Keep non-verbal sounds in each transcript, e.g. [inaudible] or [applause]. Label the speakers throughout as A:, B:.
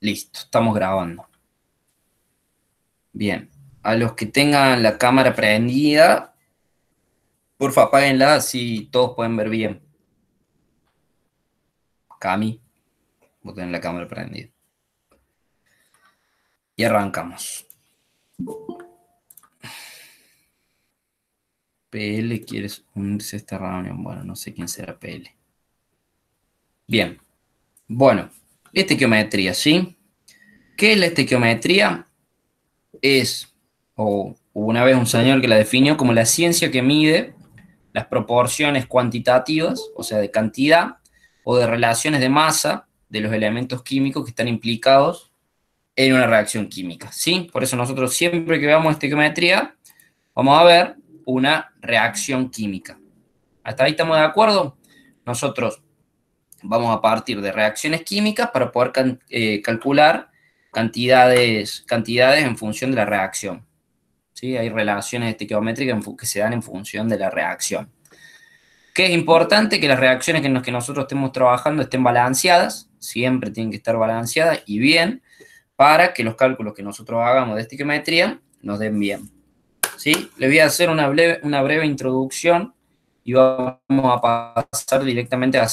A: Listo, estamos grabando. Bien, a los que tengan la cámara prendida, Por favor apáguenla Si todos pueden ver bien. Cami, vos tenés la cámara prendida. Y arrancamos. PL, ¿quieres unirse a esta reunión? Bueno, no sé quién será PL. Bien. Bueno, la estequiometría, ¿sí? ¿Qué es la estequiometría? Es, o una vez un señor que la definió como la ciencia que mide las proporciones cuantitativas, o sea, de cantidad, o de relaciones de masa de los elementos químicos que están implicados en una reacción química, ¿sí? Por eso nosotros siempre que veamos estequiometría, vamos a ver una reacción química. ¿Hasta ahí estamos de acuerdo? Nosotros vamos a partir de reacciones químicas para poder eh, calcular cantidades, cantidades en función de la reacción. ¿Sí? Hay relaciones estequiométricas que se dan en función de la reacción. Que es importante que las reacciones en las que nosotros estemos trabajando estén balanceadas, siempre tienen que estar balanceadas y bien, para que los cálculos que nosotros hagamos de estequiometría nos den bien. ¿Sí? Le voy a hacer una breve, una breve introducción y vamos a pasar directamente a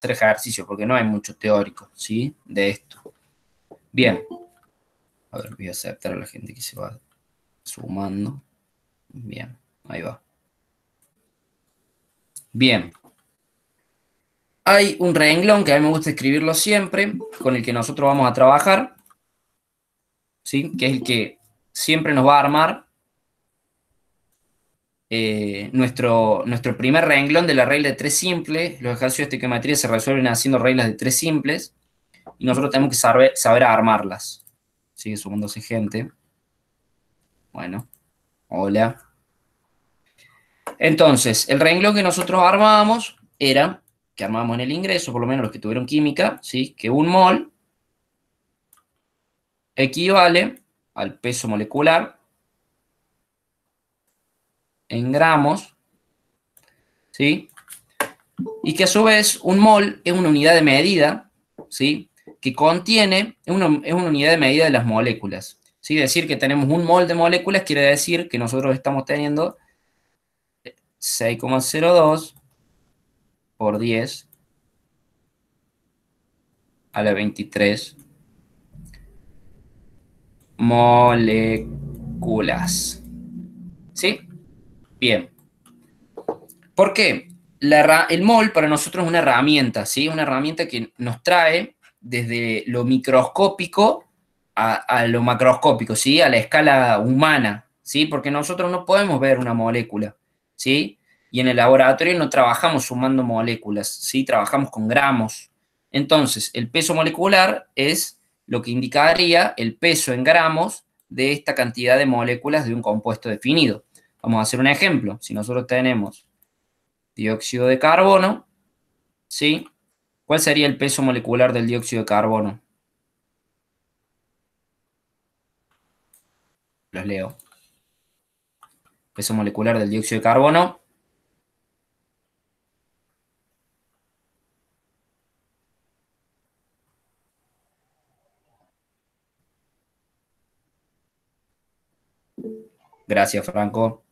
A: tres ejercicios, porque no hay mucho teórico, ¿sí? De esto. Bien. A ver, voy a aceptar a la gente que se va sumando. Bien, ahí va. Bien. Hay un renglón que a mí me gusta escribirlo siempre, con el que nosotros vamos a trabajar, ¿sí? que es el que siempre nos va a armar eh, nuestro, nuestro primer renglón de la regla de tres simples. Los ejercicios de química se resuelven haciendo reglas de tres simples y nosotros tenemos que saber, saber armarlas. Sigue sumándose gente. Bueno, hola. Entonces, el renglón que nosotros armábamos era, que armábamos en el ingreso, por lo menos los que tuvieron química, ¿sí? que un mol equivale al peso molecular en gramos, ¿sí? Y que a su vez un mol es una unidad de medida, ¿sí? Que contiene, es una, unidad de medida de las moléculas, ¿sí? Decir que tenemos un mol de moléculas quiere decir que nosotros estamos teniendo 6,02 eh, por 10 a la 23 moléculas. ¿Sí? Bien. ¿Por qué? el MOL para nosotros es una herramienta, ¿sí? Una herramienta que nos trae desde lo microscópico a, a, lo macroscópico, ¿sí? A la escala humana, ¿sí? Porque nosotros no podemos ver una molécula, ¿sí? Y en el laboratorio no trabajamos sumando moléculas, ¿sí? Trabajamos con gramos. Entonces, el peso molecular es lo que indicaría el peso en gramos de esta cantidad de moléculas de un compuesto definido. Vamos a hacer un ejemplo. Si nosotros tenemos dióxido de carbono, ¿sí? ¿Cuál sería el peso molecular del dióxido de carbono? Los leo. Peso molecular del dióxido de carbono. Gracias, Franco.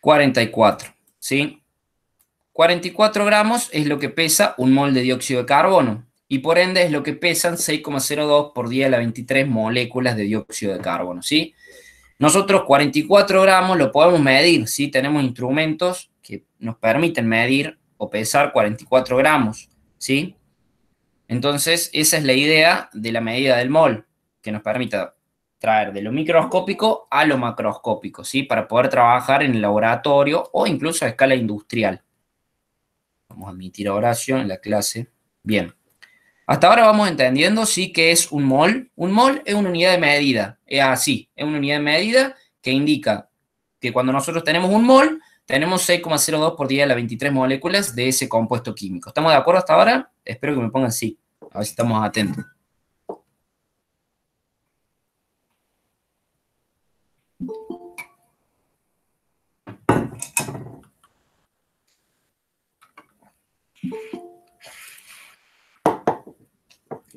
A: 44, ¿sí? 44 gramos es lo que pesa un mol de dióxido de carbono y por ende es lo que pesan 6,02 por día a la 23 moléculas de dióxido de carbono, ¿sí? Nosotros 44 gramos lo podemos medir, ¿sí? Tenemos instrumentos que nos permiten medir o pesar 44 gramos, ¿sí? Entonces, esa es la idea de la medida del mol, que nos permita traer de lo microscópico a lo macroscópico, ¿sí? Para poder trabajar en el laboratorio o incluso a escala industrial. Vamos a admitir a Horacio en la clase. Bien. Hasta ahora vamos entendiendo, sí, que es un mol. Un mol es una unidad de medida. Es así, es una unidad de medida que indica que cuando nosotros tenemos un mol, tenemos 6,02 por día de las 23 moléculas de ese compuesto químico. ¿Estamos de acuerdo hasta ahora? Espero que me pongan sí. A ver si estamos atentos.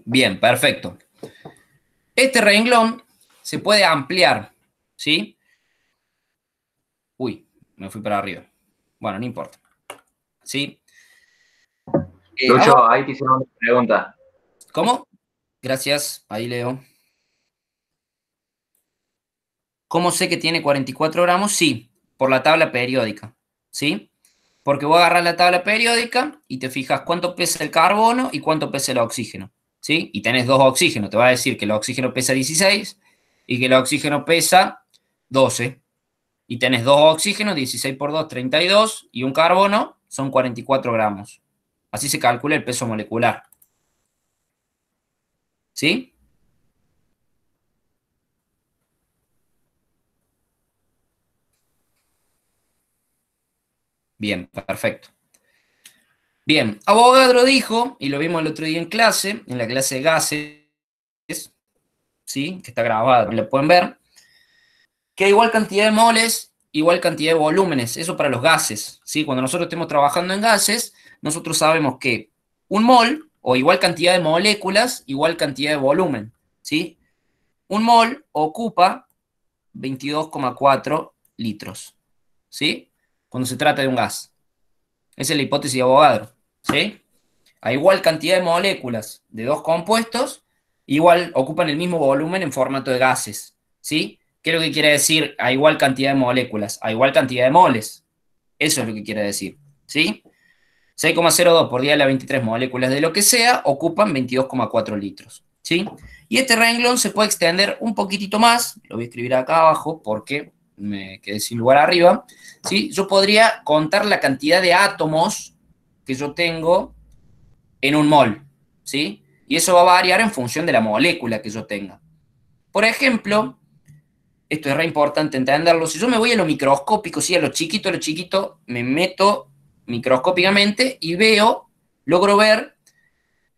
A: Bien, perfecto. Este renglón se puede ampliar, ¿sí? Uy, me fui para arriba. Bueno, no importa. ¿Sí? Eh, Lucho, ahí te una pregunta. ¿Cómo? Gracias, ahí leo. ¿Cómo sé que tiene 44 gramos? Sí, por la tabla periódica, ¿sí? Porque voy a agarrar la tabla periódica y te fijas cuánto pesa el carbono y cuánto pesa el oxígeno. ¿sí? Y tenés dos oxígenos, te va a decir que el oxígeno pesa 16 y que el oxígeno pesa 12. Y tenés dos oxígenos, 16 por 2, 32, y un carbono, son 44 gramos. Así se calcula el peso molecular. ¿Sí? Bien, perfecto. Bien, Abogadro dijo, y lo vimos el otro día en clase, en la clase de gases, ¿sí? que está grabado, lo pueden ver, que igual cantidad de moles, igual cantidad de volúmenes, eso para los gases. ¿sí? Cuando nosotros estemos trabajando en gases, nosotros sabemos que un mol, o igual cantidad de moléculas, igual cantidad de volumen. ¿sí? Un mol ocupa 22,4 litros, ¿sí? cuando se trata de un gas. Esa es la hipótesis de Avogadro. ¿sí? A igual cantidad de moléculas de dos compuestos, igual ocupan el mismo volumen en formato de gases. ¿sí? ¿Qué es lo que quiere decir a igual cantidad de moléculas? A igual cantidad de moles. Eso es lo que quiere decir. ¿sí? 6,02 por día de las 23 moléculas de lo que sea ocupan 22,4 litros. ¿sí? Y este renglón se puede extender un poquitito más, lo voy a escribir acá abajo porque me quedé sin lugar arriba, ¿sí? yo podría contar la cantidad de átomos que yo tengo en un mol, ¿sí? Y eso va a variar en función de la molécula que yo tenga. Por ejemplo, esto es re importante entenderlo, si yo me voy a lo microscópico, si a lo chiquito, a lo chiquito, me meto microscópicamente y veo, logro ver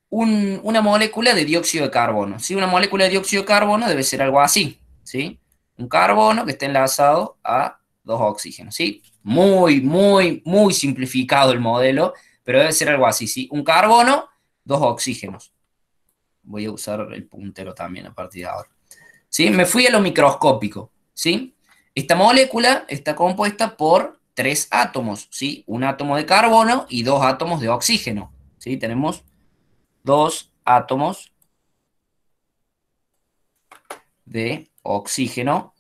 A: una molécula de dióxido de carbono, ¿sí? Una molécula de dióxido de carbono debe ser algo así, ¿sí? un carbono que está enlazado a dos oxígenos, ¿sí? Muy, muy, muy simplificado el modelo, pero debe ser algo así, ¿sí? Un carbono, dos oxígenos. Voy a usar el puntero también a partir de ahora. ¿Sí? Me fui a lo microscópico, ¿sí? Esta molécula está compuesta por tres átomos, ¿sí? Un átomo de carbono y dos átomos de oxígeno, ¿sí? Tenemos dos átomos de oxígeno,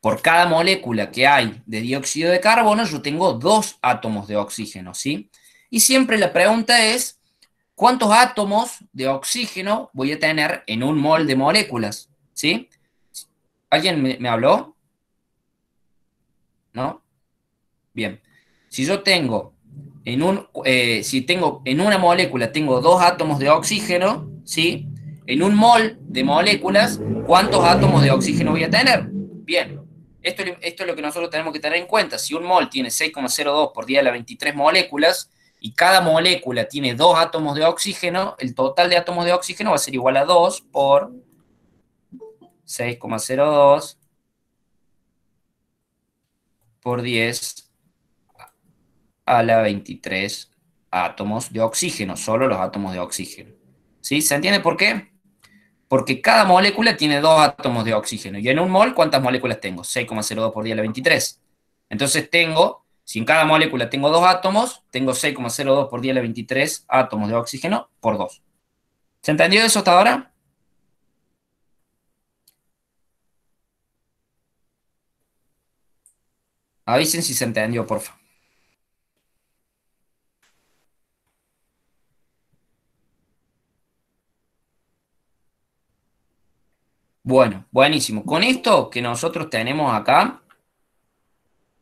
A: por cada molécula que hay de dióxido de carbono, yo tengo dos átomos de oxígeno, ¿sí? Y siempre la pregunta es, ¿cuántos átomos de oxígeno voy a tener en un mol de moléculas? ¿Sí? ¿Alguien me, habló? ¿No? Bien. Si yo tengo en, un, eh, si tengo en una molécula tengo dos átomos de oxígeno, ¿sí? en un mol de moléculas, ¿cuántos átomos de oxígeno voy a tener? Bien, esto, esto es lo que nosotros tenemos que tener en cuenta. Si un mol tiene 6,02 por 10 a la 23 moléculas y cada molécula tiene 2 átomos de oxígeno, el total de átomos de oxígeno va a ser igual a 2 por 6,02 por 10 a la 23 átomos de oxígeno, solo los átomos de oxígeno. ¿Sí? ¿Se entiende por qué? Porque cada molécula tiene dos átomos de oxígeno. Y en un mol, ¿cuántas moléculas tengo? 6,02 por 10 a la 23. Entonces tengo, si en cada molécula tengo dos átomos, tengo 6,02 por 10 a la 23 átomos de oxígeno por 2. ¿Se entendió eso hasta ahora? Avisen si se entendió, por favor. Bueno, buenísimo. Con esto que nosotros tenemos acá,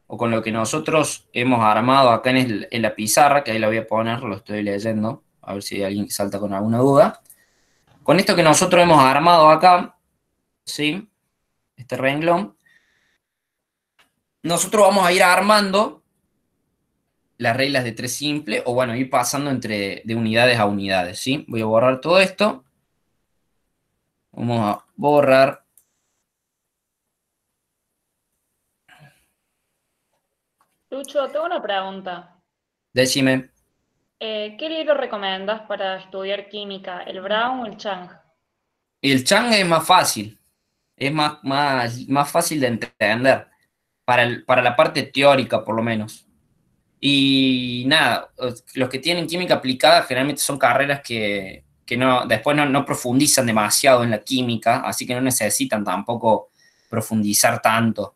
A: o con lo que nosotros hemos armado acá en, la pizarra, que ahí la voy a poner, lo estoy leyendo, a ver si alguien salta con alguna duda. Con esto que nosotros hemos armado acá, ¿sí? Este renglón, nosotros vamos a ir armando las reglas de tres simple, o bueno, ir pasando entre de unidades a unidades, ¿sí? Voy a borrar todo esto. Vamos a borrar. Lucho, tengo una pregunta. Decime. Eh, ¿Qué libro recomendas para estudiar química? ¿El Brown o el Chang? El Chang es más fácil, es más, más, más fácil de entender, para, para la parte teórica por lo menos. Y nada, los que tienen química aplicada generalmente son carreras que que después no, profundizan demasiado en la química, así que no necesitan tampoco profundizar tanto.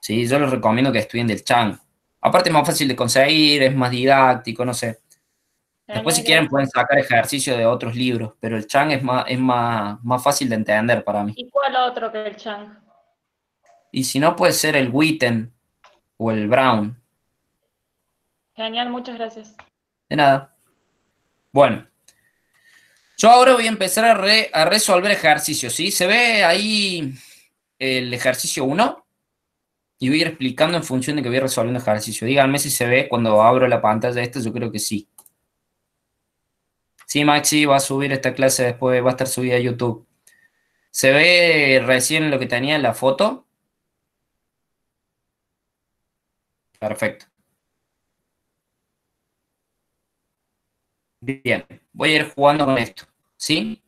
A: ¿sí? Yo les recomiendo que estudien del Chang. Aparte es más fácil de conseguir, es más didáctico, no sé.
B: Después si quieren
A: pueden sacar ejercicio de otros libros, pero el Chang es es más, más fácil de entender para mí. ¿Y cuál otro que el Chang? Y si no puede ser el Witten o el Brown. Genial, muchas gracias. De nada. Bueno, yo ahora voy a empezar a, resolver ejercicios, ¿sí? Se ve ahí el ejercicio 1 y voy a ir explicando en función de que voy resolviendo ejercicio. Díganme si se ve cuando abro la pantalla de esta, yo creo que sí. Sí, Maxi, va a subir esta clase después, va a estar subida a YouTube. ¿Se ve recién lo que tenía en la foto? Perfecto. Bien voy a ir jugando con esto, ¿sí?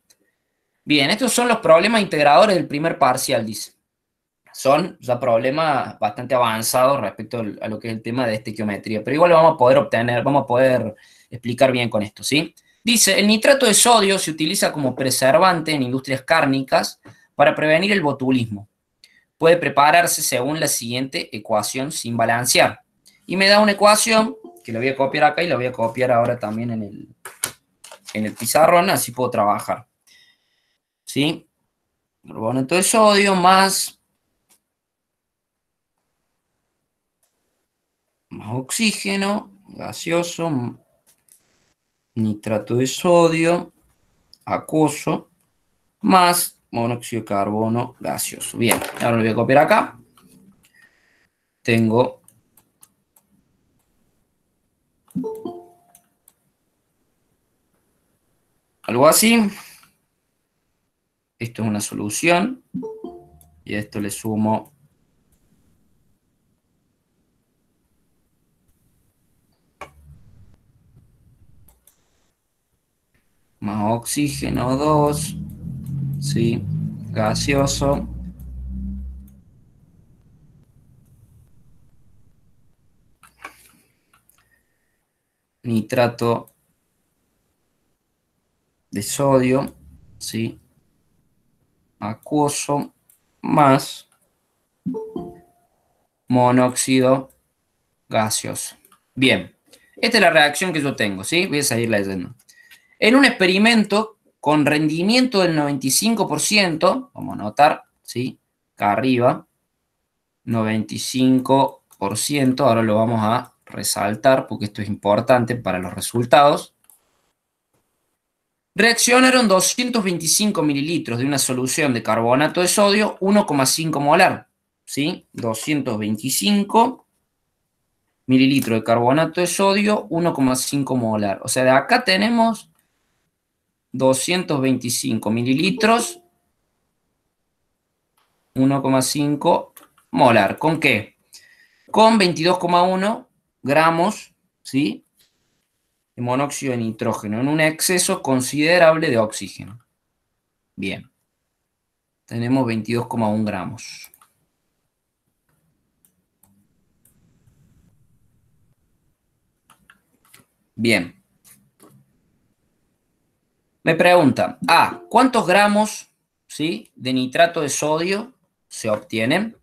A: Bien, estos son los problemas integradores del primer parcial, dice. Son ya problemas bastante avanzados respecto a lo que es el tema de estequiometría, pero igual lo vamos a poder obtener, vamos a poder explicar bien con esto, ¿sí? Dice, el nitrato de sodio se utiliza como preservante en industrias cárnicas para prevenir el botulismo. Puede prepararse según la siguiente ecuación sin balancear. Y me da una ecuación, que la voy a copiar acá y la voy a copiar ahora también en el, en el pizarrón, así puedo trabajar. ¿Sí? Carbonato de sodio más, oxígeno, gaseoso, nitrato de sodio, acoso, más monóxido de carbono gaseoso. Bien, ahora lo voy a copiar acá. Tengo Algo así. Esto es una solución. Y a esto le sumo más oxígeno 2, ¿sí? gaseoso. nitrato de sodio, ¿sí? Acuoso más monóxido gaseoso. Bien, esta es la reacción que yo tengo, ¿sí? Voy a seguir leyendo. En un experimento con rendimiento del 95%, vamos a notar, ¿sí? Acá arriba, 95%, ahora lo vamos a resaltar porque esto es importante para los resultados reaccionaron 225 mililitros de una solución de carbonato de sodio 1,5 molar. ¿sí? 225 mililitros de carbonato de sodio 1,5 molar. O sea, de acá tenemos 225 mililitros 1,5 molar. ¿Con qué? Con 22,1 gramos ¿sí? de monóxido de nitrógeno en un exceso considerable de oxígeno. Bien, tenemos 22,1 gramos. Bien. Me preguntan, ah, ¿cuántos gramos ¿sí? de nitrato de sodio se obtienen?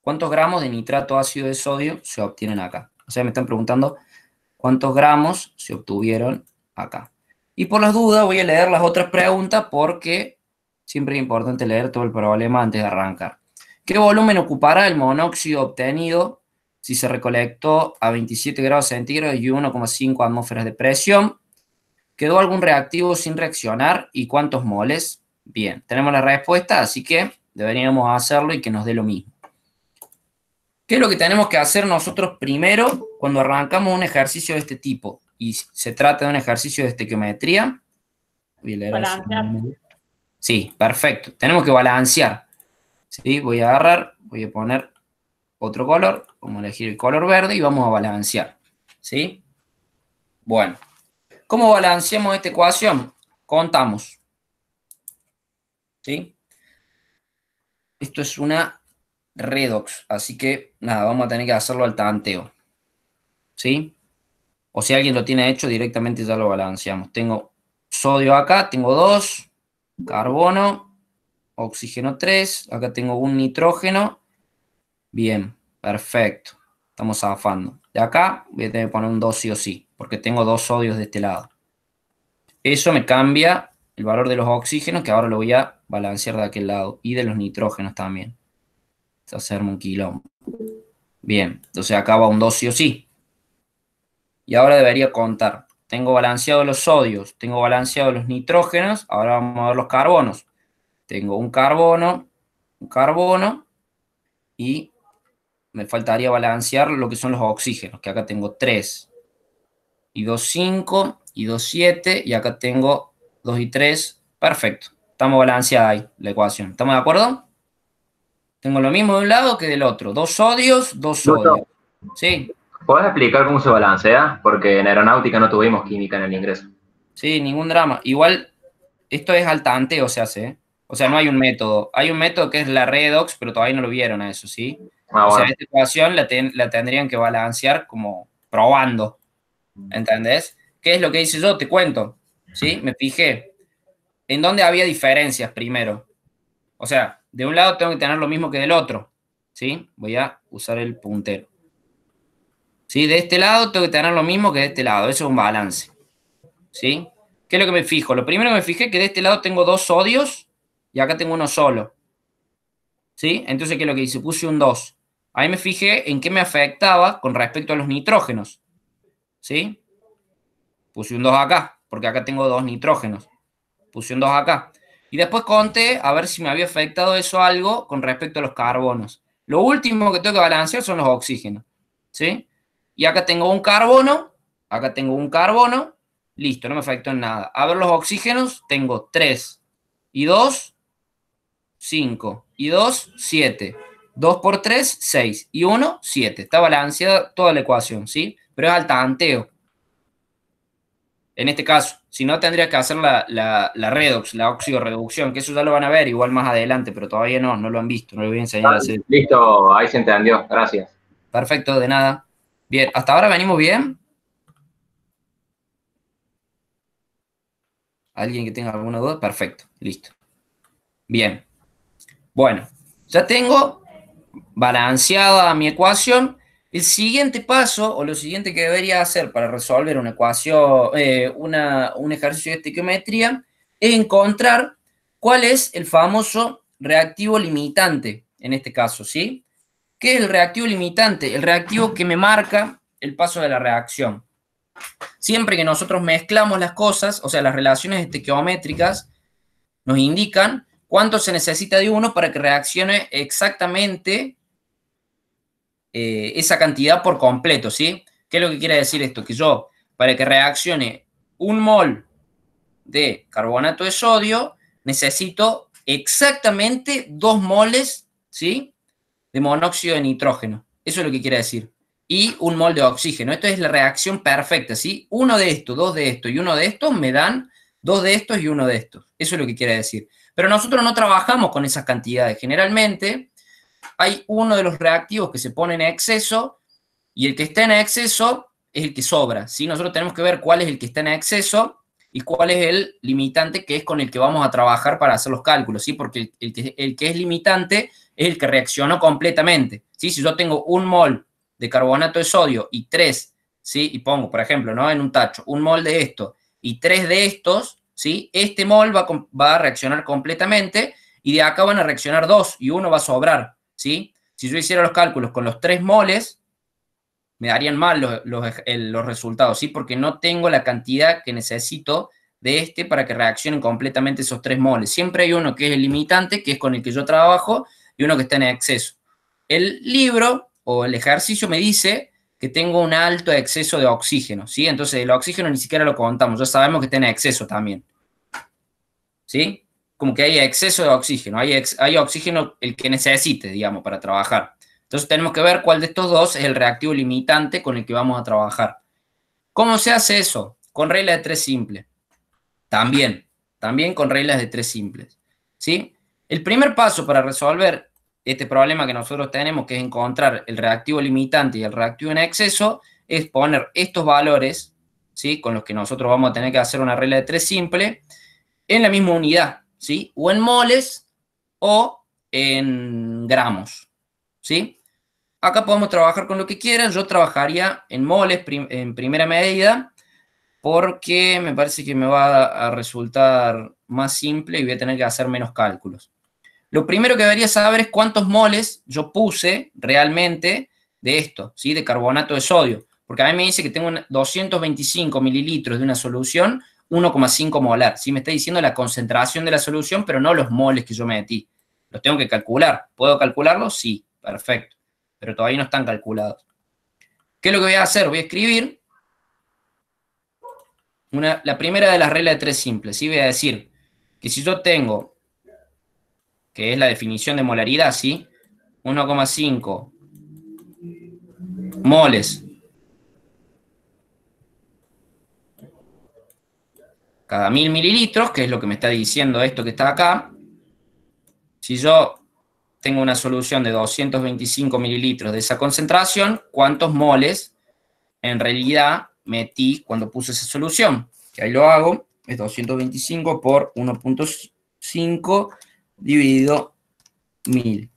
A: ¿Cuántos gramos de nitrato ácido de sodio se obtienen acá? O sea, me están preguntando cuántos gramos se obtuvieron acá. Y por las dudas voy a leer las otras preguntas porque siempre es importante leer todo el problema antes de arrancar. ¿Qué volumen ocupará el monóxido obtenido si se recolectó a 27 grados centígrados y 1,5 atmósferas de presión? ¿Quedó algún reactivo sin reaccionar y cuántos moles? Bien, tenemos la respuesta, así que deberíamos hacerlo y que nos dé lo mismo. ¿Qué es lo que tenemos que hacer nosotros primero cuando arrancamos un ejercicio de este tipo? Y se trata de un ejercicio de estequiometría. Voy a leer balancear. Sí, perfecto. Tenemos que balancear. ¿Sí? Voy a agarrar, voy a poner otro color, vamos a elegir el color verde y vamos a balancear. ¿Sí? Bueno, ¿cómo balanceamos esta ecuación? Contamos. Esto es una redox. Así que nada, vamos a tener que hacerlo al tanteo. ¿Sí? O si alguien lo tiene hecho, directamente ya lo balanceamos. Tengo sodio acá, tengo dos carbono, oxígeno 3, acá tengo un nitrógeno. Bien, perfecto. Estamos zafando. De acá voy a tener que poner un 2 sí o sí, porque tengo dos sodios de este lado. Eso me cambia el valor de los oxígenos, que ahora lo voy a balancear de aquel lado, y de los nitrógenos también hacerme un quilombo. Bien, entonces acaba un 2 sí o sí. Y ahora debería contar. Tengo balanceado los sodios, tengo balanceado los nitrógenos, ahora vamos a ver los carbonos. Tengo un carbono, un carbono y me faltaría balancear lo que son los oxígenos, que acá tengo 3 y 2, 5 y 2, 7 y acá tengo 2 y 3. Perfecto, estamos balanceada ahí la ecuación. ¿Estamos de acuerdo? Tengo lo mismo de un lado que del otro. Dos sodios, dos sodios. Sí. ¿Puedes explicar cómo se balancea? Porque en aeronáutica no tuvimos química en el ingreso. Sí, ningún drama. Igual, esto es altante o se hace. O sea, no hay un método. Hay un método que es la redox, pero todavía no lo vieron a eso, ¿sí? Ah, o sea, esta ecuación la, la tendrían que balancear como probando. ¿Entendés? ¿Qué es lo que hice yo? Te cuento. ¿Sí? Me fijé en dónde había diferencias primero. O sea, de un lado tengo que tener lo mismo que del otro, ¿sí? Voy a usar el puntero. ¿Sí? De este lado tengo que tener lo mismo que de este lado, eso es un balance, ¿sí? ¿Qué es lo que me fijo? Lo primero que me fijé es que de este lado tengo dos sodios y acá tengo uno solo, ¿sí? Entonces, ¿qué es lo que hice? Puse un 2. Ahí me fijé en qué me afectaba con respecto a los nitrógenos, ¿sí? Puse un 2 acá, porque acá tengo dos nitrógenos. Puse un 2 acá, y después conté a ver si me había afectado eso algo con respecto a los carbonos. Lo último que tengo que balancear son los oxígenos. ¿Sí? Y acá tengo un carbono, acá tengo un carbono, listo, no me afectó en nada. A ver los oxígenos, tengo 3 y 2, 5 y 2, 7. 2 por 3, 6 y 1, 7. Está balanceada toda la ecuación, ¿sí? Pero es al tanteo en este caso. Si no, tendría que hacer la, redox, la redox, la que eso ya lo van a ver igual más adelante, pero todavía no, no lo han visto, no lo voy a enseñar. Listo, ahí se entendió, gracias. Perfecto, de nada. Bien, ¿hasta ahora venimos bien? ¿Alguien que tenga alguna duda? Perfecto, listo. Bien. Bueno, ya tengo balanceada mi ecuación el siguiente paso o lo siguiente que debería hacer para resolver una ecuación, eh, un ejercicio de estequiometría, es encontrar cuál es el famoso reactivo limitante en este caso, ¿sí? ¿Qué es el reactivo limitante? El reactivo que me marca el paso de la reacción. Siempre que nosotros mezclamos las cosas, o sea, las relaciones estequiométricas, nos indican cuánto se necesita de uno para que reaccione exactamente eh, esa cantidad por completo, ¿sí? ¿Qué es lo que quiere decir esto? Que yo, para que reaccione un mol de carbonato de sodio, necesito exactamente dos moles, ¿sí? De monóxido de nitrógeno. Eso es lo que quiere decir. Y un mol de oxígeno. Esto es la reacción perfecta, ¿sí? Uno de estos, dos de estos y uno de estos me dan dos de estos y uno de estos. Eso es lo que quiere decir. Pero nosotros no trabajamos con esas cantidades. Generalmente, hay uno de los reactivos que se pone en exceso y el que está en exceso es el que sobra. ¿sí? Nosotros tenemos que ver cuál es el que está en exceso y cuál es el limitante que es con el que vamos a trabajar para hacer los cálculos, ¿sí? porque el, que, es limitante es el que reaccionó completamente. ¿sí? Si yo tengo un mol de carbonato de sodio y tres, ¿sí? y pongo, por ejemplo, ¿no? en un tacho, un mol de esto y tres de estos, ¿sí? este mol va a reaccionar completamente y de acá van a reaccionar dos y uno va a sobrar. ¿sí? Si yo hiciera los cálculos con los tres moles, me darían mal los, resultados, ¿sí? Porque no tengo la cantidad que necesito de este para que reaccionen completamente esos tres moles. Siempre hay uno que es el limitante, que es con el que yo trabajo, y uno que está en exceso. El libro o el ejercicio me dice que tengo un alto exceso de oxígeno, ¿sí? Entonces el oxígeno ni siquiera lo contamos, ya sabemos que está en exceso también. ¿Sí? como que haya exceso de oxígeno, hay, oxígeno el que necesite, digamos, para trabajar. Entonces tenemos que ver cuál de estos dos es el reactivo limitante con el que vamos a trabajar. ¿Cómo se hace eso? Con reglas de tres simples. También, también con reglas de tres simples. ¿Sí? El primer paso para resolver este problema que nosotros tenemos, que es encontrar el reactivo limitante y el reactivo en exceso, es poner estos valores, ¿sí? con los que nosotros vamos a tener que hacer una regla de tres simple, en la misma unidad. ¿sí? O en moles o en gramos, ¿sí? Acá podemos trabajar con lo que quieran. Yo trabajaría en moles en primera medida porque me parece que me va a resultar más simple y voy a tener que hacer menos cálculos. Lo primero que debería saber es cuántos moles yo puse realmente de esto, ¿sí? de carbonato de sodio. Porque a mí me dice que tengo 225 mililitros de una solución 1,5 molar. ¿sí? Me está diciendo la concentración de la solución, pero no los moles que yo metí. Los tengo que calcular. ¿Puedo calcularlos? Sí, perfecto. Pero todavía no están calculados. ¿Qué es lo que voy a hacer? Voy a escribir una, la primera de las reglas de tres simples. ¿sí? Voy a decir que si yo tengo, que es la definición de molaridad, ¿sí? 1,5 moles cada mil mililitros, que es lo que me está diciendo esto que está acá, si yo tengo una solución de 225 mililitros de esa concentración, ¿cuántos moles en realidad metí cuando puse esa solución? Que ahí lo hago, es 225 por 1.5 dividido 1000.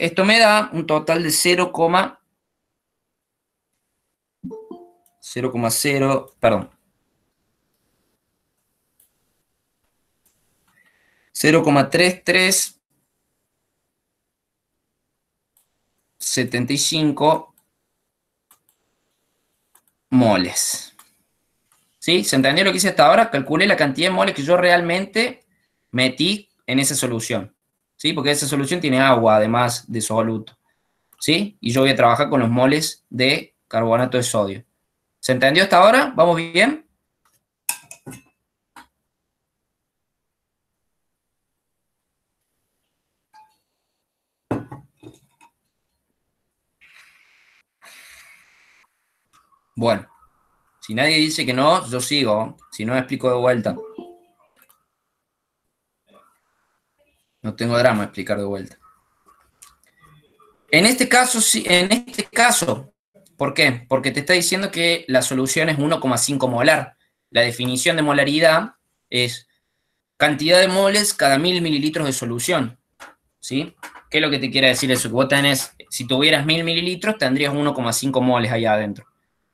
A: Esto me da un total de 0, 0,0, perdón, 0,3375 75 moles. ¿Sí? ¿Se entendió lo que hice hasta ahora? Calculé la cantidad de moles que yo realmente metí en esa solución. ¿Sí? Porque esa solución tiene agua, además de soluto. ¿Sí? Y yo voy a trabajar con los moles de carbonato de sodio. ¿Se entendió hasta ahora? ¿Vamos bien? Bueno, si nadie dice que no, yo sigo, si no explico de vuelta. No tengo drama explicar de vuelta. En este caso, en este caso, ¿por qué? Porque te está diciendo que la solución es 1,5 molar. La definición de molaridad es cantidad de moles cada mil mililitros de solución. ¿Sí? ¿Qué es lo que te quiere decir eso? Que si tuvieras mil mililitros, tendrías 1,5 moles allá adentro.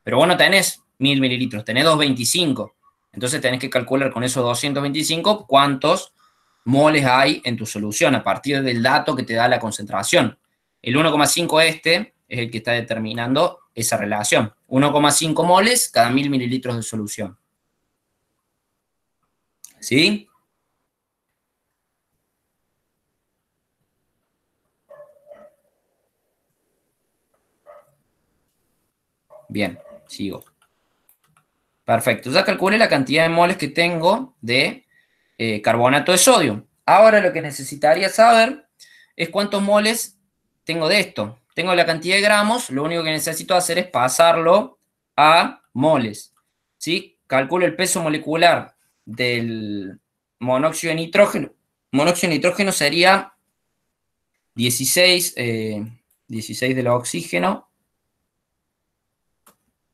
A: Pero bueno, tenés 1000 mililitros, tenés 225. Entonces tenés que calcular con esos 225 cuántos moles hay en tu solución a partir del dato que te da la concentración. El 1,5 este es el que está determinando esa relación. 1,5 moles cada 1000 mililitros de solución. ¿Sí? Bien. Sigo. Perfecto. Ya calculé la cantidad de moles que tengo de eh, carbonato de sodio. Ahora lo que necesitaría saber es cuántos moles tengo de esto. Tengo la cantidad de gramos, lo único que necesito hacer es pasarlo a moles. ¿sí? Calculo el peso molecular del monóxido de nitrógeno. Monóxido de nitrógeno sería 16, eh, 16 del oxígeno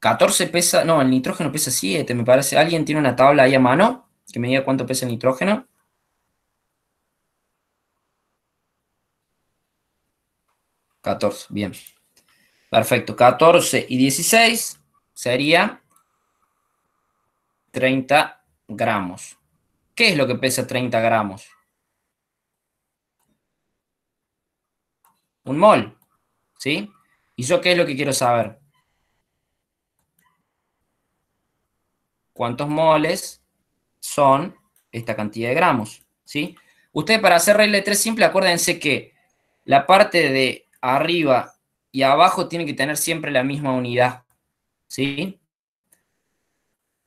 A: 14 pesa, no, el nitrógeno pesa 7, me parece. ¿Alguien tiene una tabla ahí a mano que me diga cuánto pesa el nitrógeno? 14, bien. Perfecto, 14 y 16 sería 30 gramos. ¿Qué es lo que pesa 30 gramos? Un mol, ¿sí? ¿Y yo qué es lo que quiero saber? cuántos moles son esta cantidad de gramos, ¿sí? Ustedes para hacer regla de 3 simple, acuérdense que la parte de arriba y abajo tiene que tener siempre la misma unidad, ¿sí?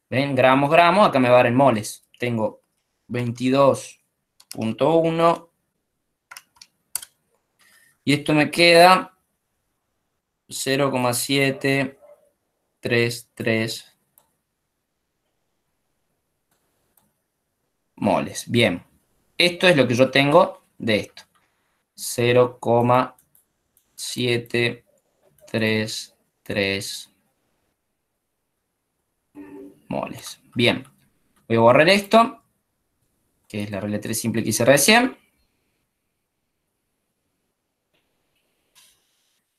A: ¿Ven? Gramos, gramos, acá me va a dar en moles. Tengo 22.1 y esto me queda 0,733 moles. Bien, esto es lo que yo tengo de esto. 0,733 moles. Bien, voy a borrar esto, que es la regla 3 simple que hice recién.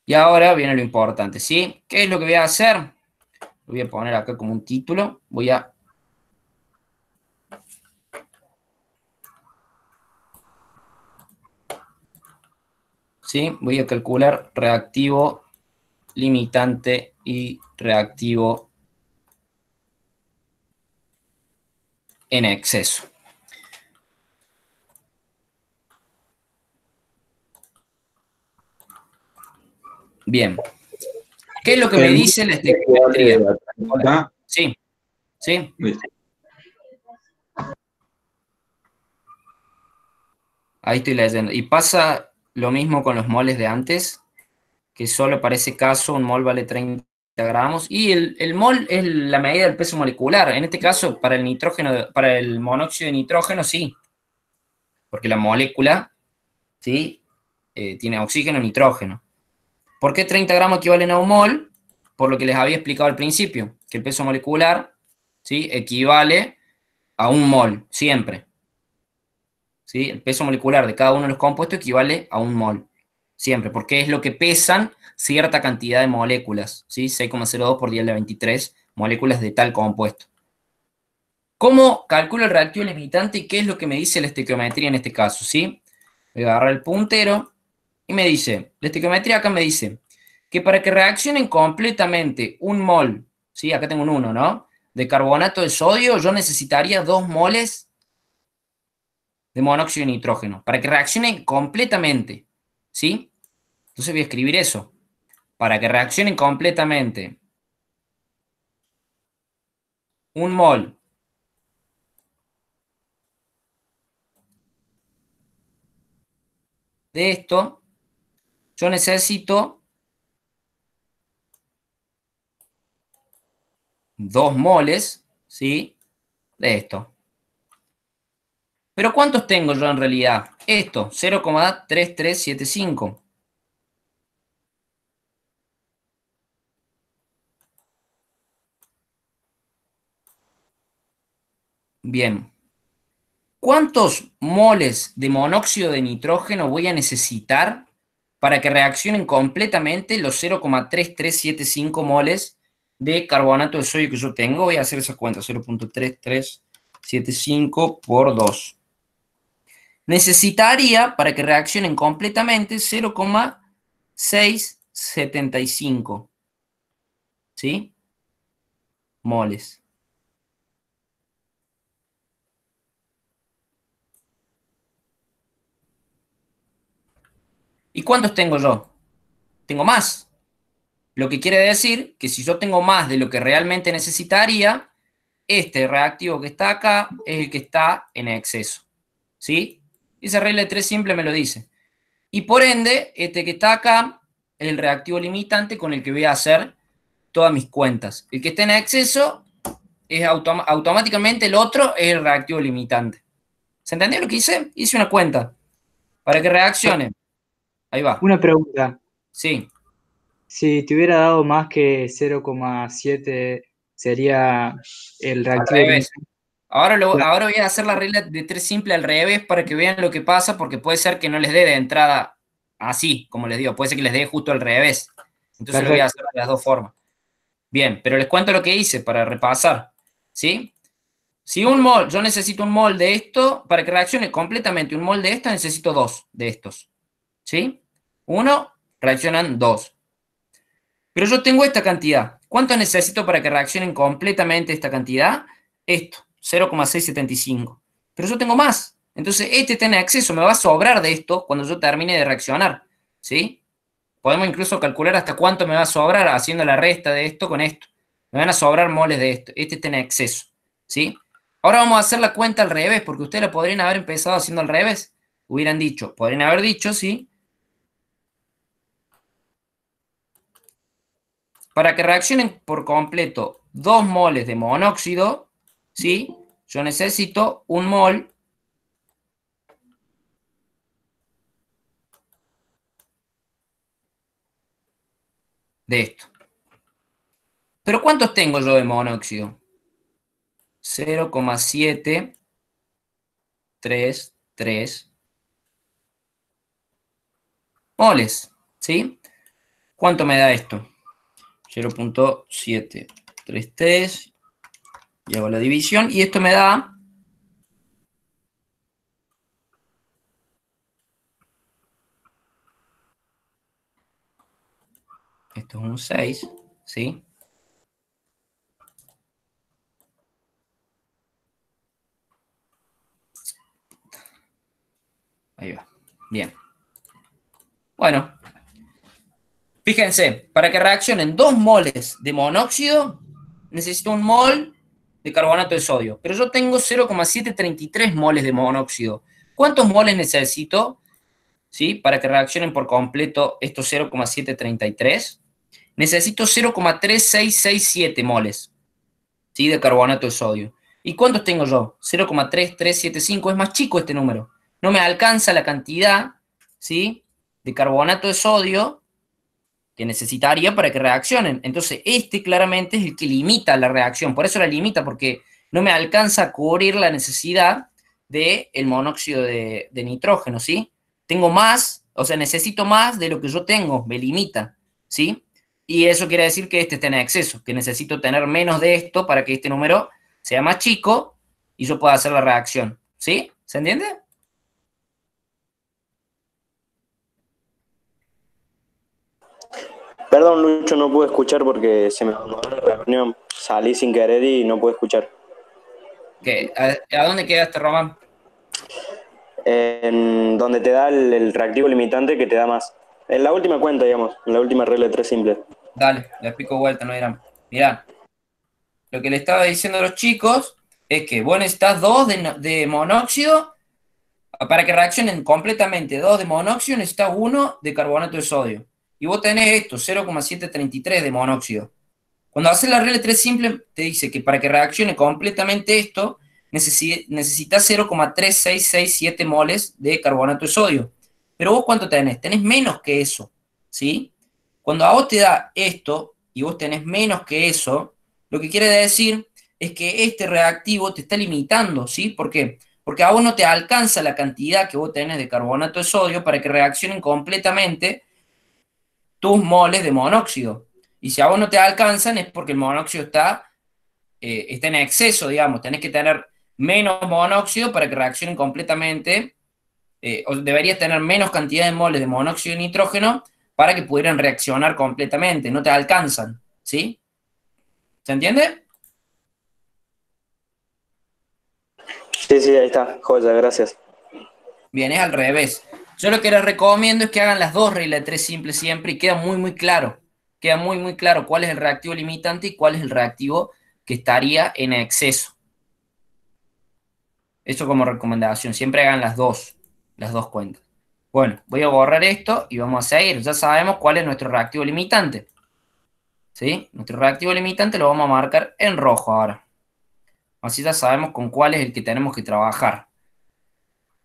A: Y ahora viene lo importante, ¿sí? ¿Qué es lo que voy a hacer? Lo voy a poner acá como un título. Voy a ¿sí? Voy a calcular reactivo limitante y reactivo en exceso. Bien. ¿Qué es lo que me dice la estequiometría? Sí, sí. Ahí estoy leyendo. Y pasa lo mismo con los moles de antes, que solo para ese caso un mol vale 30 gramos. Y el, mol es la medida del peso molecular. En este caso, para el nitrógeno, para el monóxido de nitrógeno, sí. Porque la molécula, ¿sí? Eh, tiene oxígeno y nitrógeno. ¿Por qué 30 gramos equivalen a un mol? Por lo que les había explicado al principio, que el peso molecular ¿sí? equivale a un mol, siempre. El peso molecular de cada uno de los compuestos equivale a un mol, siempre, porque es lo que pesan cierta cantidad de moléculas, ¿sí? 6,02 por 10 de 23 moléculas de tal compuesto. ¿Cómo calculo el reactivo limitante y qué es lo que me dice la estequiometría en este caso? ¿sí? Voy a agarrar el puntero y me dice, la estequiometría acá me dice que para que reaccionen completamente un mol, ¿sí? acá tengo un 1, ¿no? De carbonato de sodio, yo necesitaría 2 moles de monóxido de nitrógeno, para que reaccionen completamente, ¿sí? Entonces voy a escribir eso, para que reaccionen completamente. Un mol de esto, yo necesito dos moles, ¿sí? De esto. Pero ¿cuántos tengo yo en realidad? Esto, 0,3375. Bien. ¿Cuántos moles de monóxido de nitrógeno voy a necesitar para que reaccionen completamente los 0,3375 moles de carbonato de sodio que yo tengo? Voy a hacer esas cuentas, 0.3375 por 2 necesitaría, para que reaccionen completamente, 0,675. ¿Sí? Moles. ¿Y cuántos tengo yo? Tengo más. Lo que quiere decir que si yo tengo más de lo que realmente necesitaría, este reactivo que está acá es el que está en exceso. ¿Sí? Esa regla de 3 simple me lo dice. Y por ende, este que está acá es el reactivo limitante con el que voy a hacer todas mis cuentas. El que esté en exceso es automáticamente el otro es el reactivo limitante. ¿Se entendió lo que hice? Hice una cuenta para que reaccione. Ahí va. Una pregunta. Sí. Si te hubiera dado más que 0,7 sería el reactivo. limitante. Ahora, voy a hacer la regla de tres simple al revés para que vean lo que pasa, porque puede ser que no les dé de entrada así, como les digo, puede ser que les dé justo al revés.
B: Entonces lo voy a hacer
A: de las dos formas. Bien, pero les cuento lo que hice para repasar. ¿Sí? Si un mol, yo necesito un mol de esto, para que reaccione completamente un mol de esto, necesito dos de estos. ¿Sí? Uno, reaccionan dos. Pero yo tengo esta cantidad. ¿Cuánto necesito para que reaccionen completamente esta cantidad? Esto. 0,675. Pero yo tengo más. Entonces, este tiene exceso, me va a sobrar de esto cuando yo termine de reaccionar. ¿Sí? Podemos incluso calcular hasta cuánto me va a sobrar haciendo la resta de esto con esto. Me van a sobrar moles de esto. Este tiene exceso. ¿Sí? Ahora vamos a hacer la cuenta al revés, porque ustedes la podrían haber empezado haciendo al revés. Hubieran dicho, podrían haber dicho, ¿sí? Para que reaccionen por completo dos moles de monóxido, ¿sí? Yo necesito un mol de esto. ¿Pero cuántos tengo yo de monóxido? 0,733 moles, ¿sí? ¿Cuánto me da esto? 0.733 Llevo la división y esto me da esto es un 6, ¿sí? Ahí va, bien. Bueno, fíjense, para que reaccionen dos moles de monóxido, necesito un mol carbonato de sodio, pero yo tengo 0,733 moles de monóxido. ¿Cuántos moles necesito ¿sí? para que reaccionen por completo estos 0,733? Necesito 0,3667 moles ¿sí? de carbonato de sodio. ¿Y cuántos tengo yo? 0,3375, es más chico este número. No me alcanza la cantidad ¿sí? de carbonato de sodio que necesitaría para que reaccionen. Entonces, este claramente es el que limita la reacción, por eso la limita, porque no me alcanza a cubrir la necesidad del el monóxido de, nitrógeno, ¿sí? Tengo más, o sea, necesito más de lo que yo tengo, me limita, ¿sí? Y eso quiere decir que este está en exceso, que necesito tener menos de esto para que este número sea más chico y yo pueda hacer la reacción, ¿sí? ¿Se entiende? Perdón, Lucho, no pude escuchar porque se me abandonó la reunión. Salí sin querer y no pude escuchar. ¿A, dónde quedaste, Román? En donde te da el, reactivo limitante que te da más. En la última cuenta, digamos, en la última regla de tres simples. Dale, le explico vuelta, no dirán. Mirá, lo que le estaba diciendo a los chicos es que vos necesitas dos de, de monóxido para que reaccionen completamente. Dos de monóxido necesitas uno de carbonato de sodio y vos tenés esto, 0,733 de monóxido. Cuando haces la regla 3 simple, te dice que para que reaccione completamente esto, necesitas 0,3667 moles de carbonato de sodio. Pero vos cuánto tenés? Tenés menos que eso, ¿sí? Cuando a vos te da esto y vos tenés menos que eso, lo que quiere decir es que este reactivo te está limitando, ¿sí? ¿Por qué? Porque a vos no te alcanza la cantidad que vos tenés de carbonato de sodio para que reaccionen completamente tus moles de monóxido. Y si a vos no te alcanzan es porque el monóxido está, eh, está en exceso, digamos. Tenés que tener menos monóxido para que reaccionen completamente. Eh, o deberías tener menos cantidad de moles de monóxido y nitrógeno para que pudieran reaccionar completamente. No te alcanzan. ¿Sí? ¿Se entiende? Sí, sí, ahí está. Joya, gracias. Bien, es al revés. Yo lo que les recomiendo es que hagan las dos reglas de tres simples siempre y queda muy, muy claro. Queda muy, muy claro cuál es el reactivo limitante y cuál es el reactivo que estaría en exceso. Eso como recomendación. Siempre hagan las dos, las dos cuentas. Bueno, voy a borrar esto y vamos a seguir. Ya sabemos cuál es nuestro reactivo limitante. ¿Sí? Nuestro reactivo limitante lo vamos a marcar en rojo ahora. Así ya sabemos con cuál es el que tenemos que trabajar.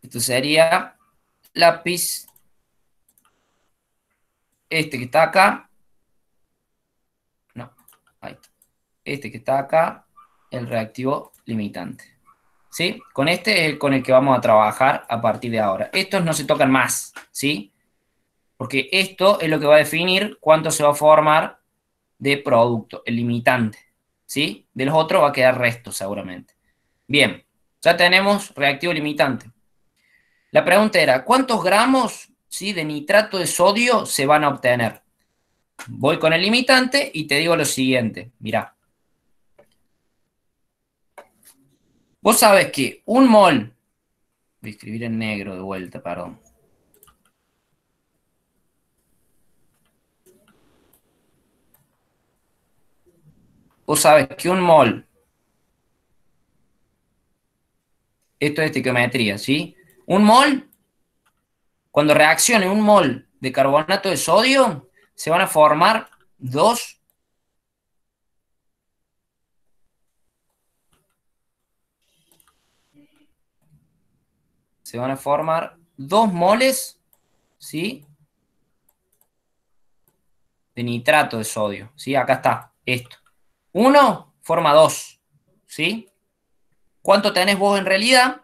A: Esto sería lápiz, este que está acá, no, este que está acá, el reactivo limitante. ¿Sí? Con este es el con el que vamos a trabajar a partir de ahora. Estos no se tocan más, ¿sí? Porque esto es lo que va a definir cuánto se va a formar de producto, el limitante, ¿sí? De los otros va a quedar resto seguramente. Bien, ya tenemos reactivo limitante. La pregunta era, ¿cuántos gramos ¿sí? de nitrato de sodio se van a obtener? Voy con el limitante y te digo lo siguiente, mirá. Vos sabés que un mol, voy a escribir en negro de vuelta, perdón. Vos sabes que un mol, esto es estequiometría, ¿sí? Un mol, cuando reaccione un mol de carbonato de sodio, se van a formar dos se van a formar dos moles, ¿sí? De nitrato de sodio, ¿sí? Acá está, esto. Uno forma dos, ¿sí? ¿Cuánto tenés vos en realidad?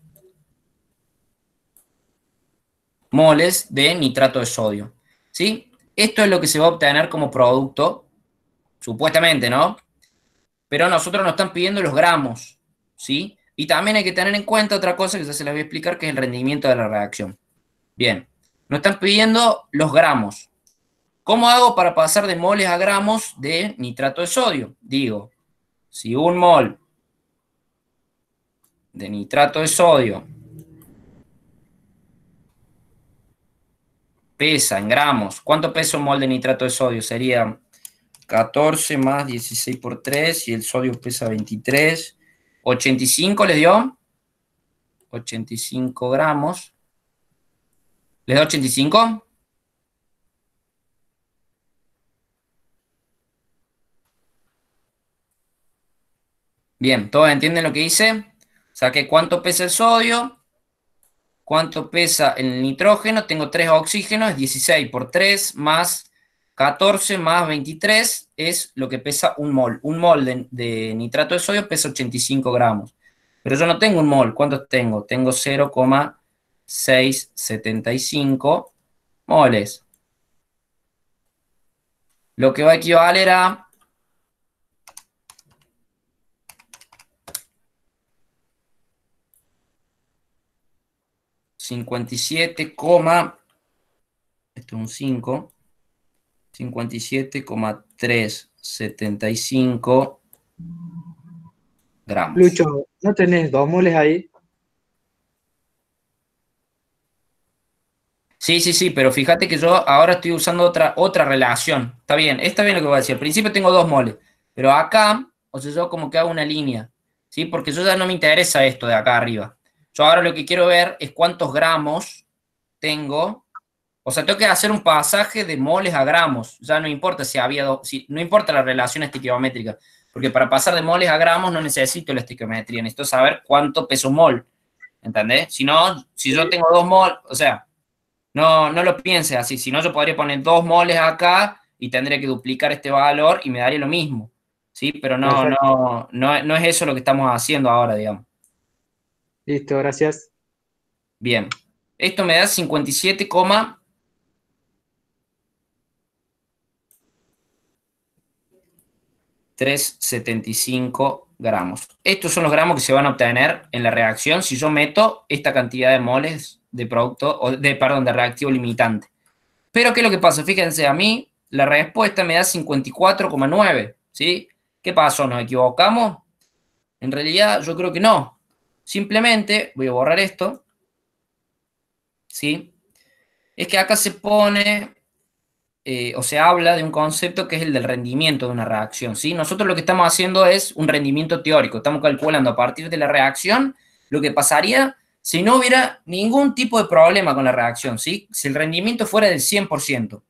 A: moles de nitrato de sodio. ¿sí? Esto es lo que se va a obtener como producto, supuestamente, ¿no? Pero nosotros nos están pidiendo los gramos, ¿sí? Y también hay que tener en cuenta otra cosa que ya se la voy a explicar, que es el rendimiento de la reacción. Bien, nos están pidiendo los gramos. ¿Cómo hago para pasar de moles a gramos de nitrato de sodio? Digo, si un mol de nitrato de sodio pesa en gramos. ¿Cuánto pesa un mol de nitrato de sodio? Sería 14 más 16 por 3 y el sodio pesa 23. 85 les dio. 85 gramos. ¿Les da 85? Bien, ¿todos entienden lo que hice? Saqué cuánto pesa el sodio, ¿Cuánto pesa el nitrógeno? Tengo 3 oxígenos, es 16 por 3 más 14 más 23 es lo que pesa un mol. Un mol de, de nitrato de sodio pesa 85 gramos. Pero yo no tengo un mol. ¿Cuántos tengo? Tengo 0,675 moles. Lo que va a equivaler a 57, esto es un 5, 57,375 gramos. Lucho, ¿no tenés dos moles ahí? Sí, sí, sí, pero fíjate que yo ahora estoy usando otra, otra relación. Está bien, está bien lo que voy a decir. Al principio tengo dos moles, pero acá, o sea, yo como que hago una línea, ¿sí? Porque yo ya no me interesa esto de acá arriba. Yo ahora lo que quiero ver es cuántos gramos tengo. O sea, tengo que hacer un pasaje de moles a gramos. Ya no importa si había, dos. si, no importa la relación estequiométrica, porque para pasar de moles a gramos no necesito la estequiometría, necesito saber cuánto peso mol. ¿Entendés? Si no, si yo tengo dos moles, o sea, no, no lo pienses así. Si no, yo podría poner dos moles acá y tendría que duplicar este valor y me daría lo mismo. ¿Sí? Pero no, no, no, no es eso lo que estamos haciendo ahora, digamos. Listo, gracias. Bien. Esto me da 57, 375 gramos. Estos son los gramos que se van a obtener en la reacción si yo meto esta cantidad de moles de producto, o de, perdón, de reactivo limitante. Pero, ¿qué es lo que pasa? Fíjense, a mí la respuesta me da 54,9, ¿sí? ¿Qué pasó? ¿Nos equivocamos? En realidad, yo creo que no. Simplemente, voy a borrar esto, ¿sí? Es que acá se pone eh, o se habla de un concepto que es el del rendimiento de una reacción, ¿sí? Nosotros lo que estamos haciendo es un rendimiento teórico, estamos calculando a partir de la reacción lo que pasaría si no hubiera ningún tipo de problema con la reacción, ¿sí? Si el rendimiento fuera del 100%.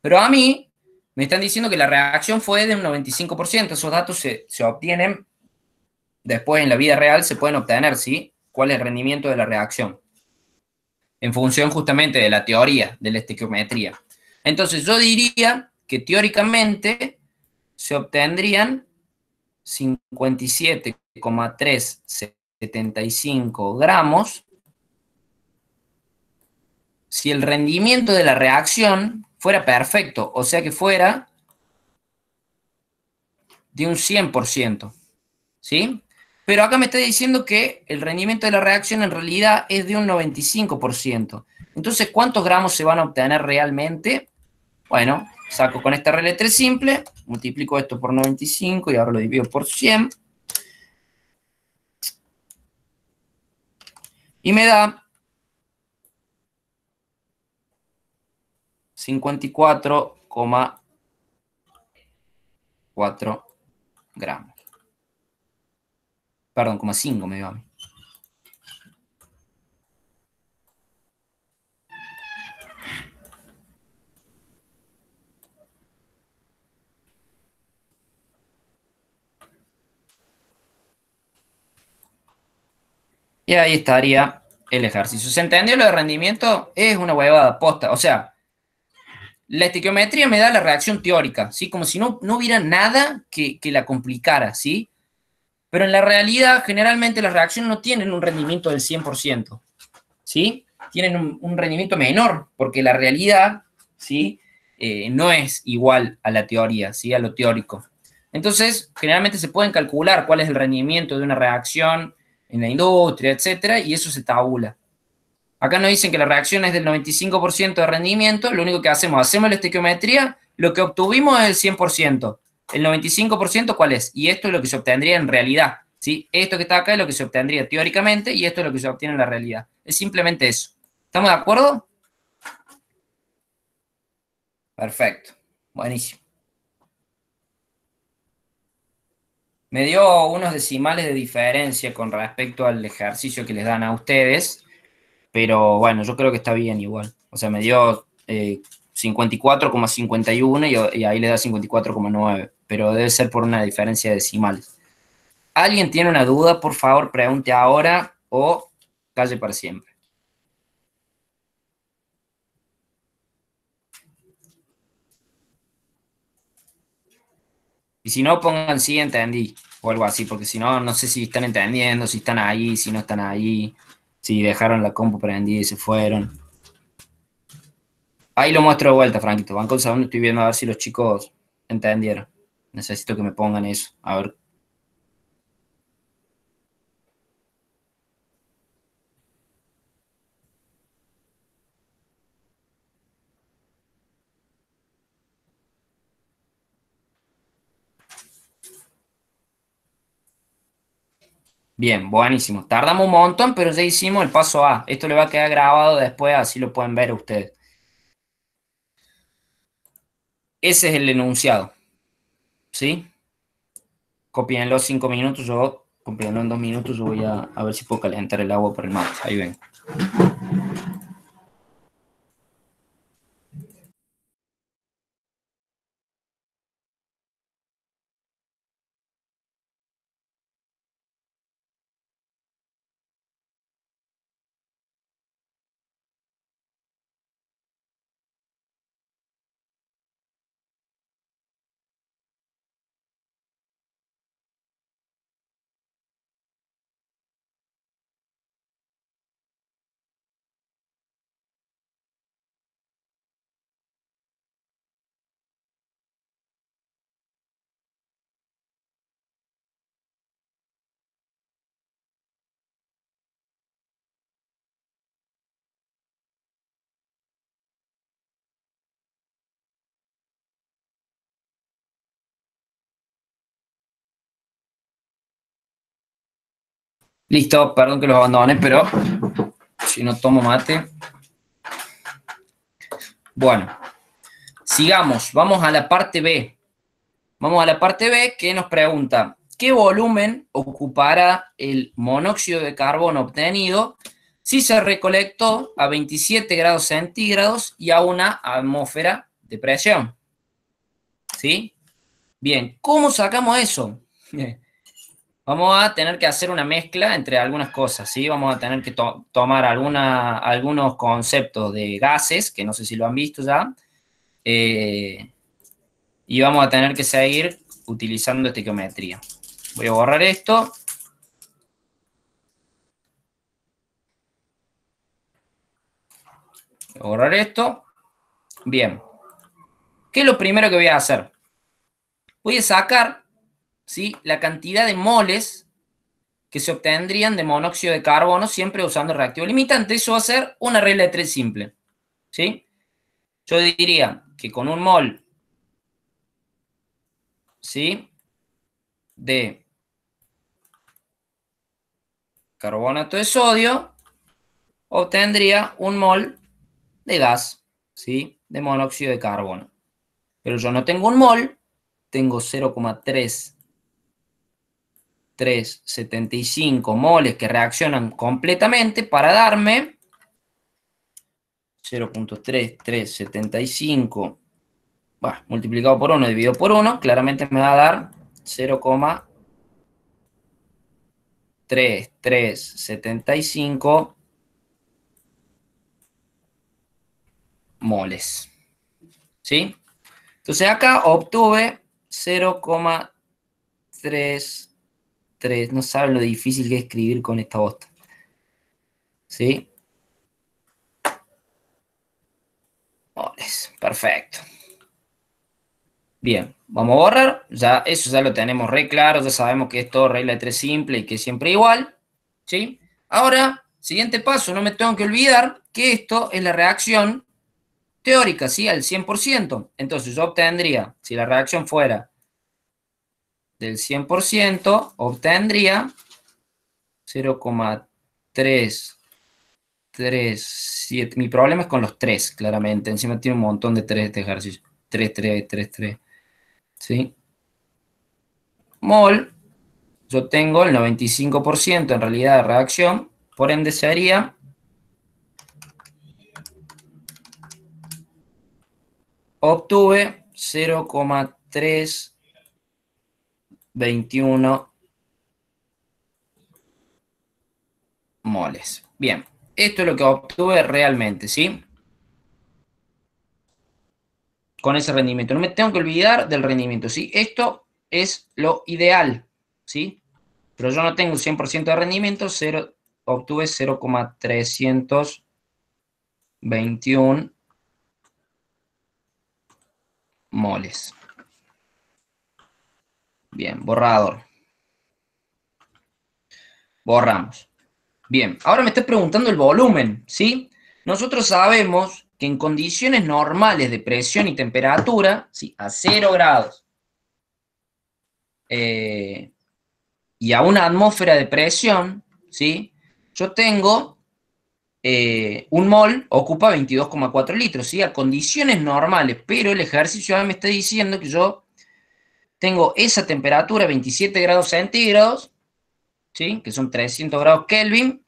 A: Pero a mí me están diciendo que la reacción fue de un 95%, esos datos se, se obtienen después en la vida real se pueden obtener, ¿sí? ¿Cuál es el rendimiento de la reacción? En función justamente de la teoría de la estequiometría. Entonces yo diría que teóricamente se obtendrían 57,375 gramos si el rendimiento de la reacción fuera perfecto, o sea que fuera de un 100%, ¿sí? Pero acá me está diciendo que el rendimiento de la reacción en realidad es de un 95%. Entonces, ¿cuántos gramos se van a obtener realmente? Bueno, saco con esta regla 3 simple, multiplico esto por 95 y ahora lo divido por 100. Y me da 54,4 gramos. Perdón, como 5 me dio a mí. Y ahí estaría el ejercicio. ¿Se entendió lo de rendimiento? Es una huevada posta. O sea, la estequiometría me da la reacción teórica, ¿sí? Como si no, hubiera nada que, que la complicara, ¿sí? Pero en la realidad, generalmente las reacciones no tienen un rendimiento del 100%, ¿sí? Tienen un, rendimiento menor, porque la realidad, ¿sí? Eh, no es igual a la teoría, ¿sí? A lo teórico. Entonces, generalmente se pueden calcular cuál es el rendimiento de una reacción en la industria, etcétera, y eso se tabula. Acá nos dicen que la reacción es del 95% de rendimiento, lo único que hacemos, hacemos la estequiometría, lo que obtuvimos es el 100%. El 95% cuál es. Y esto es lo que se obtendría en realidad. ¿sí? Esto que está acá es lo que se obtendría teóricamente y esto es lo que se obtiene en la realidad. Es simplemente eso. ¿Estamos de acuerdo? Perfecto. Buenísimo. Me dio unos decimales de diferencia con respecto al ejercicio que les dan a ustedes, pero bueno, yo creo que está bien igual. O sea, me dio eh, 54,51 y, y, ahí le da 54,9, pero debe ser por una diferencia decimal. ¿Alguien tiene una duda? Por favor, pregunte ahora o calle para siempre. Y si no, pongan sí, entendí, o algo así, porque si no, no sé si están entendiendo, si están ahí, si no están ahí, si dejaron la compu prendida y se fueron. Ahí lo muestro de vuelta, Frankito. Van con salón. estoy viendo a ver si los chicos entendieron. Necesito que me pongan eso. A ver. Bien, buenísimo. Tardamos un montón, pero ya hicimos el paso A. Esto le va a quedar grabado después, así lo pueden ver ustedes. Ese es el enunciado. ¿Sí? los cinco minutos, yo copienlo en dos minutos, yo voy a, ver si puedo calentar el agua por el mouse, Ahí ven. Listo, perdón que los abandone, pero si no tomo mate. Bueno, sigamos, vamos a la parte B. Vamos a la parte B que nos pregunta, ¿qué volumen ocupará el monóxido de carbono obtenido si se recolectó a 27 grados centígrados y a una atmósfera de presión? ¿Sí? Bien, ¿cómo sacamos eso? Bien. Vamos a tener que hacer una mezcla entre algunas cosas, ¿sí? Vamos a tener que tomar algunos conceptos de gases, que no sé si lo han visto ya, eh, y vamos a tener que seguir utilizando geometría. Voy a borrar esto. Voy a borrar esto. Bien. ¿Qué es lo primero que voy a hacer? Voy a sacar la cantidad de moles que se obtendrían de monóxido de carbono siempre usando reactivo limitante. Eso va a ser una regla de tres simple. ¿sí? Yo diría que con un mol ¿sí? de carbonato de sodio, obtendría un mol de gas, ¿sí? De monóxido de carbono. Pero yo no tengo un mol, tengo 0,3 3,75 moles que reaccionan completamente para darme 0.3375 multiplicado por 1 dividido por 1, claramente me va a dar 0,3375 moles. ¿Sí? Entonces acá obtuve 0,3 tres, no saben lo difícil que es escribir con esta bosta. ¿Sí? Perfecto. Bien, vamos a borrar. Ya, eso ya lo tenemos re claro. Ya sabemos que es todo regla de tres simple y que es siempre igual. ¿Sí? Ahora, siguiente paso. No me tengo que olvidar que esto es la reacción teórica, ¿sí? Al 100%. Entonces yo obtendría, si la reacción fuera del 100% obtendría 0,337. Mi problema es con los 3, claramente. Encima tiene un montón de 3 este ejercicio. 3, 3, 3, 3. ¿Sí? Mol, yo tengo el 95% en realidad de reacción. Por ende sería... Obtuve 0,3 21 moles. Bien, esto es lo que obtuve realmente, ¿sí? Con ese rendimiento. No me tengo que olvidar del rendimiento, ¿sí? Esto es lo ideal, ¿sí? Pero yo no tengo 100% de rendimiento, obtuve 0,321 moles. Bien, borrador. Borramos. Bien, ahora me está preguntando el volumen, ¿sí? Nosotros sabemos que en condiciones normales de presión y temperatura, ¿sí? a 0 grados eh, y a una atmósfera de presión, ¿sí? yo tengo eh, un mol ocupa 22,4 litros, ¿sí? a condiciones normales, pero el ejercicio me está diciendo que yo tengo esa temperatura, 27 grados centígrados, ¿sí? que son 300 grados Kelvin,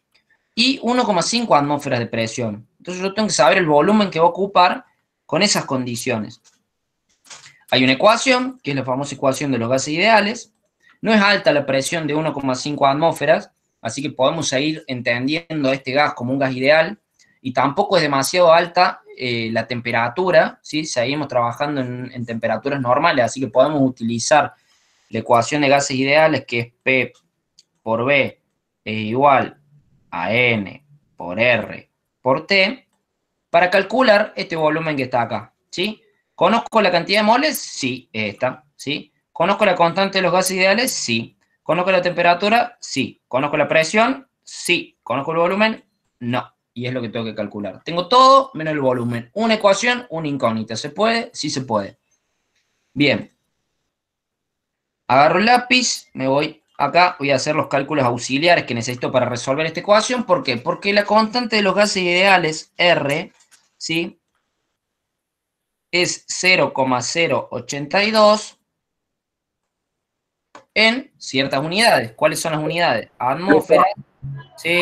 A: y 1,5 atmósferas de presión. Entonces yo tengo que saber el volumen que va a ocupar con esas condiciones. Hay una ecuación, que es la famosa ecuación de los gases ideales. No es alta la presión de 1,5 atmósferas, así que podemos seguir entendiendo este gas como un gas ideal, y tampoco es demasiado alta eh, la temperatura, ¿sí? seguimos trabajando en, temperaturas normales, así que podemos utilizar la ecuación de gases ideales que es P por B es igual a N por R por T, para calcular este volumen que está acá, ¿sí? ¿Conozco la cantidad de moles? Sí, esta, ¿sí? ¿Conozco la constante de los gases ideales? Sí. ¿Conozco la temperatura? Sí. ¿Conozco la presión? Sí. ¿Conozco el volumen? No y es lo que tengo que calcular. Tengo todo menos el volumen. Una ecuación, una incógnita. ¿Se puede? Sí se puede. Bien. Agarro el lápiz, me voy acá, voy a hacer los cálculos auxiliares que necesito para resolver esta ecuación. ¿Por qué? Porque la constante de los gases ideales, R, ¿sí? Es 0,082 en ciertas unidades. ¿Cuáles son las unidades? Atmósfera, ¿sí?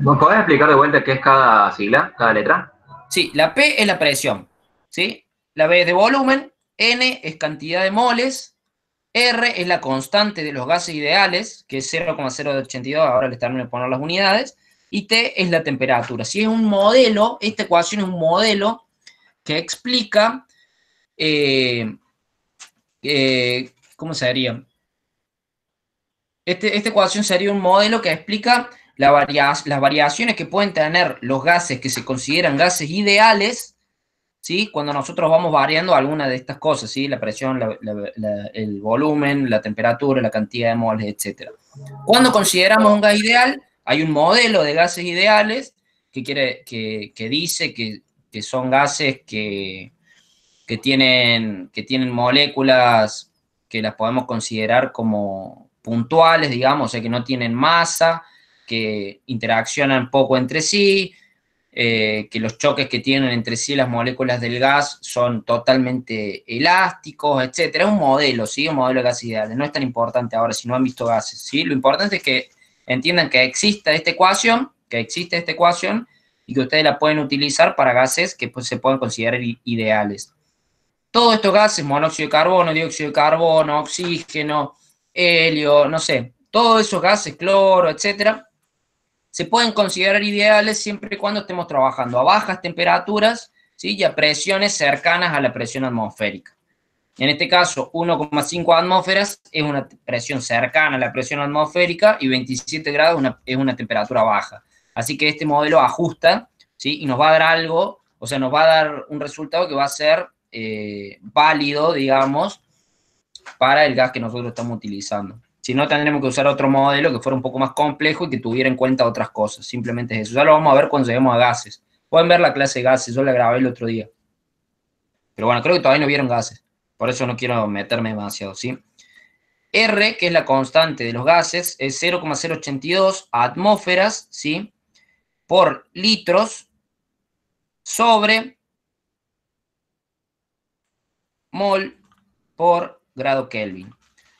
A: ¿Nos podés explicar de vuelta qué es cada sigla, cada letra? Sí, la P es la presión, ¿sí? La B es de volumen, N es cantidad de moles, R es la constante de los gases ideales, que es 0,082, ahora le están poniendo las unidades, y T es la temperatura. Si es un modelo, esta ecuación es un modelo que explica, eh, eh, ¿cómo se Este, esta ecuación sería un modelo que explica las variaciones que pueden tener los gases que se consideran gases ideales, ¿sí? cuando nosotros vamos variando alguna de estas cosas, ¿sí? la presión, el volumen, la temperatura, la cantidad de moles, etc. Cuando consideramos un gas ideal, hay un modelo de gases ideales que, quiere, que, dice que, son gases que, tienen, que tienen moléculas que las podemos considerar como puntuales, digamos, o sea, que no tienen masa, que interaccionan poco entre sí, eh, que los choques que tienen entre sí las moléculas del gas son totalmente elásticos, etc. Es un modelo, ¿sí? Un modelo de gas ideal. No es tan importante ahora si no han visto gases, ¿sí? Lo importante es que entiendan que existe esta ecuación, que existe esta ecuación y que ustedes la pueden utilizar para gases que pues, se pueden considerar ideales. Todos estos gases, monóxido de carbono, dióxido de carbono, oxígeno, helio, no sé, todos esos gases, cloro, etcétera, se pueden considerar ideales siempre y cuando estemos trabajando a bajas temperaturas ¿sí? y a presiones cercanas a la presión atmosférica. En este caso, 1,5 atmósferas es una presión cercana a la presión atmosférica y 27 grados es una temperatura baja. Así que este modelo ajusta ¿sí? y nos va a dar algo, o sea, nos va a dar un resultado que va a ser eh, válido, digamos, para el gas que nosotros estamos utilizando. Si no, tendremos que usar otro modelo que fuera un poco más complejo y que tuviera en cuenta otras cosas. Simplemente es eso. Ya lo vamos a ver cuando lleguemos a gases. Pueden ver la clase de gases, yo la grabé el otro día. Pero bueno, creo que todavía no vieron gases. Por eso no quiero meterme demasiado, ¿sí? R, que es la constante de los gases, es 0,082 atmósferas, ¿sí? Por litros sobre mol por grado Kelvin.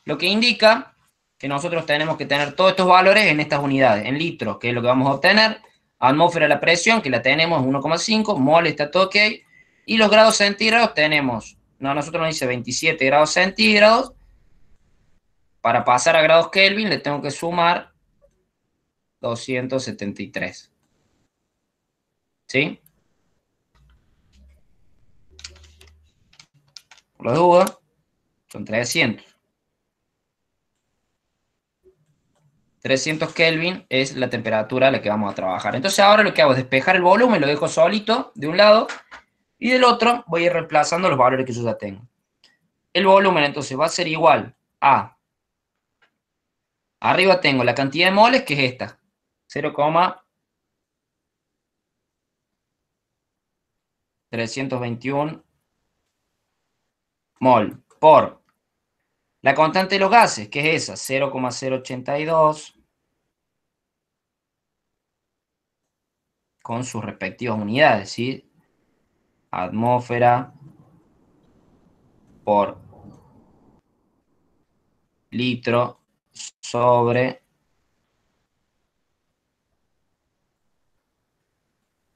A: Lo que indica que nosotros tenemos que tener todos estos valores en estas unidades, en litros, que es lo que vamos a obtener, atmósfera la presión, que la tenemos 1,5, mol está todo ok, y los grados centígrados tenemos, no, nosotros nos dice 27 grados centígrados, para pasar a grados Kelvin le tengo que sumar 273. ¿Sí? Por la duda, son 300. 300 Kelvin es la temperatura a la que vamos a trabajar. Entonces ahora lo que hago es despejar el volumen, lo dejo solito de un lado y del otro voy a ir reemplazando los valores que yo ya tengo. El volumen entonces va a ser igual a, arriba tengo la cantidad de moles que es esta, 0,321 mol por la constante de los gases, que es esa, 0,082 con sus respectivas unidades, ¿sí? Atmósfera por litro sobre